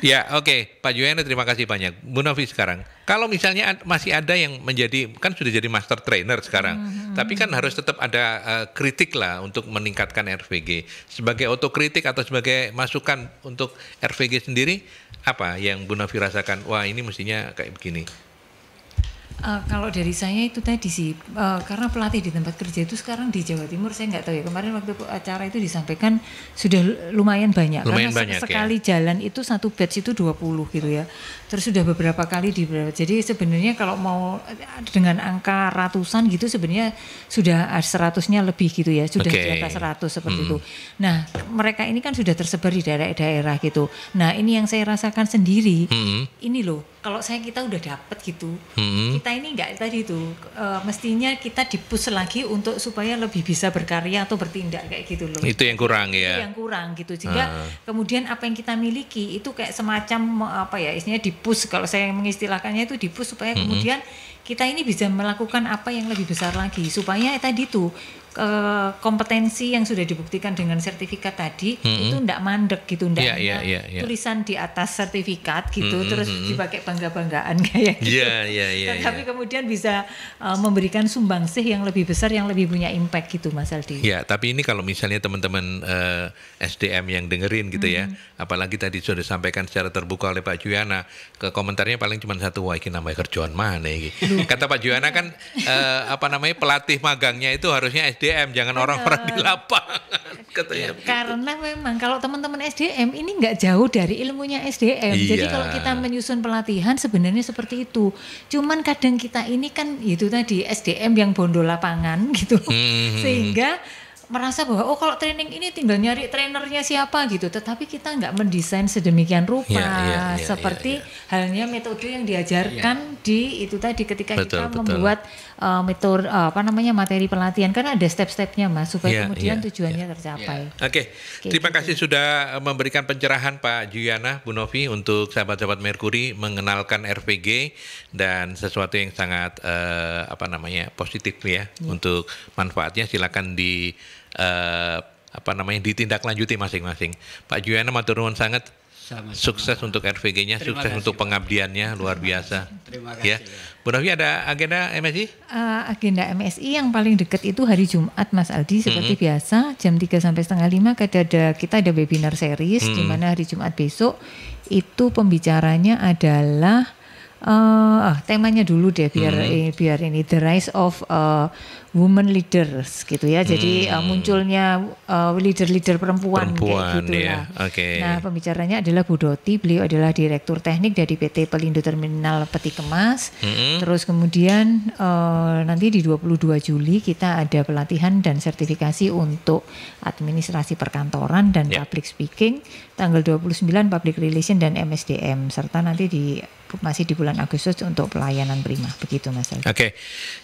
Ya, oke, okay. Pak Juwana terima kasih banyak. Bu Novi sekarang, kalau misalnya masih ada yang menjadi kan sudah jadi master trainer sekarang, hmm. tapi kan harus tetap ada uh, kritik lah untuk meningkatkan RVG. Sebagai otokritik atau sebagai masukan untuk RVG sendiri, apa yang Bu Novi rasakan? Wah, ini mestinya kayak begini. Eh, kalau dari saya itu tadi sih, uh, karena pelatih di tempat kerja itu sekarang di Jawa Timur saya nggak tahu ya. Kemarin waktu acara itu disampaikan sudah lumayan banyak. Lumayan karena banyak ya. sekali ya. jalan itu satu batch itu 20 gitu ya. Terus sudah beberapa kali di Jadi sebenarnya kalau mau eh, dengan angka ratusan gitu sebenarnya sudah seratusnya lebih gitu ya. Sudah okay. di atas seratus seperti hmm. itu. Nah mereka ini kan sudah tersebar di daerah-daerah gitu. Nah ini yang saya rasakan sendiri. Hmm. Ini loh kalau saya kita udah dapet gitu. Hmm. Kita kita ini enggak tadi itu e, mestinya kita dipus lagi untuk supaya lebih bisa berkarya atau bertindak kayak gitu loh. Itu yang kurang ya. Itu yang kurang gitu sehingga uh. kemudian apa yang kita miliki itu kayak semacam e, apa ya istilahnya dipus kalau saya mengistilahkannya itu dipus supaya -hmm. kemudian kita ini bisa melakukan apa yang lebih besar lagi supaya tadi tuh Eh, kompetensi yang sudah dibuktikan dengan sertifikat tadi mm -hmm. itu ndak mandek gitu ndak yeah, yeah, yeah, yeah. tulisan di atas sertifikat gitu mm -hmm. terus dipakai bangga-banggaan [laughs] kayak gitu. Yeah, yeah, yeah, Tapi yeah. kemudian bisa uh, memberikan sumbangsih yang lebih besar yang lebih punya impact gitu Mas Aldi. Ya, yeah, tapi ini kalau misalnya teman-teman uh, eh, SDM yang dengerin gitu mm -hmm. ya, apalagi tadi sudah disampaikan secara terbuka oleh Pak Juyana ke komentarnya paling cuma satu wah ini namanya kerjaan mana ini. Kata Pak Juyana kan uh, apa namanya pelatih magangnya itu harusnya SDM, jangan orang-orang di lapangan [laughs] katanya. Iya, karena memang kalau teman-teman SDM ini nggak jauh dari ilmunya SDM. Iya. Jadi kalau kita menyusun pelatihan sebenarnya seperti itu. Cuman kadang kita ini kan itu tadi SDM yang bondo lapangan [laughs] gitu. Hmm. Sehingga merasa bahwa oh kalau training ini tinggal nyari trainernya siapa gitu, tetapi kita nggak mendesain sedemikian rupa ya, ya, ya, seperti ya, ya. halnya metode yang diajarkan ya. di itu tadi ketika betul, kita betul. membuat uh, metode uh, apa namanya materi pelatihan kan ada step-stepnya mas supaya yeah, kemudian yeah, tujuannya yeah. tercapai. Yeah. Oke, okay. terima gitu. kasih sudah memberikan pencerahan Pak Juyana Bu Novi untuk sahabat-sahabat Merkuri mengenalkan RPG dan sesuatu yang sangat uh, apa namanya positif ya yeah. untuk manfaatnya silakan di uh, apa namanya ditindaklanjuti masing-masing. Pak Juyana, maturnuwun sangat sama -sama. Sukses untuk RVG-nya, sukses kasih, untuk pengabdiannya luar biasa. Terima ya. kasih. Ya. Bu Novi ada agenda MSI? Uh, eh, agenda MSI yang paling dekat itu hari Jumat Mas Aldi mm-hmm. seperti mm -hmm. biasa jam 3 sampai setengah 5 kita ada kita ada webinar series mm -hmm. di mana hari Jumat besok itu pembicaranya adalah Uh, ah, temanya dulu deh biar hmm. eh, biar ini the rise of uh, eh, woman leaders gitu ya. Jadi eh, hmm. uh, munculnya leader leader-leader perempuan, perempuan kayak gitu ya. Oke. Okay. Nah, pembicaranya adalah Bu Doti, beliau adalah direktur teknik dari PT Pelindo Terminal Peti Kemas. Hmm. Terus kemudian uh, nanti di 22 Juli kita ada pelatihan dan sertifikasi untuk administrasi perkantoran dan yeah. public speaking tanggal 29 public relation dan MSDM serta nanti di masih di bulan Agustus untuk pelayanan Prima begitu Mas Oke okay.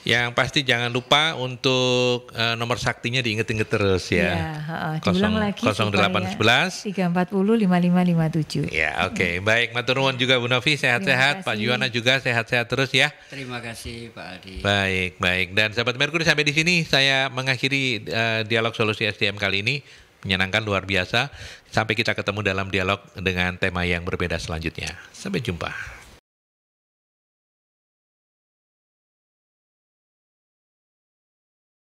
yang pasti jangan lupa untuk uh, nomor saktinya diinget-inget terus ya, ya uh, lagi 0811 340 5557 ya oke okay. hmm. baik Maturnuwun juga Bu Novi sehat-sehat Pak Juwana juga sehat-sehat terus ya terima kasih Pak Adi baik baik dan sahabat Merkuri sampai di sini saya mengakhiri uh, dialog solusi SDM kali ini menyenangkan luar biasa. Sampai kita ketemu dalam dialog dengan tema yang berbeda selanjutnya. Sampai jumpa.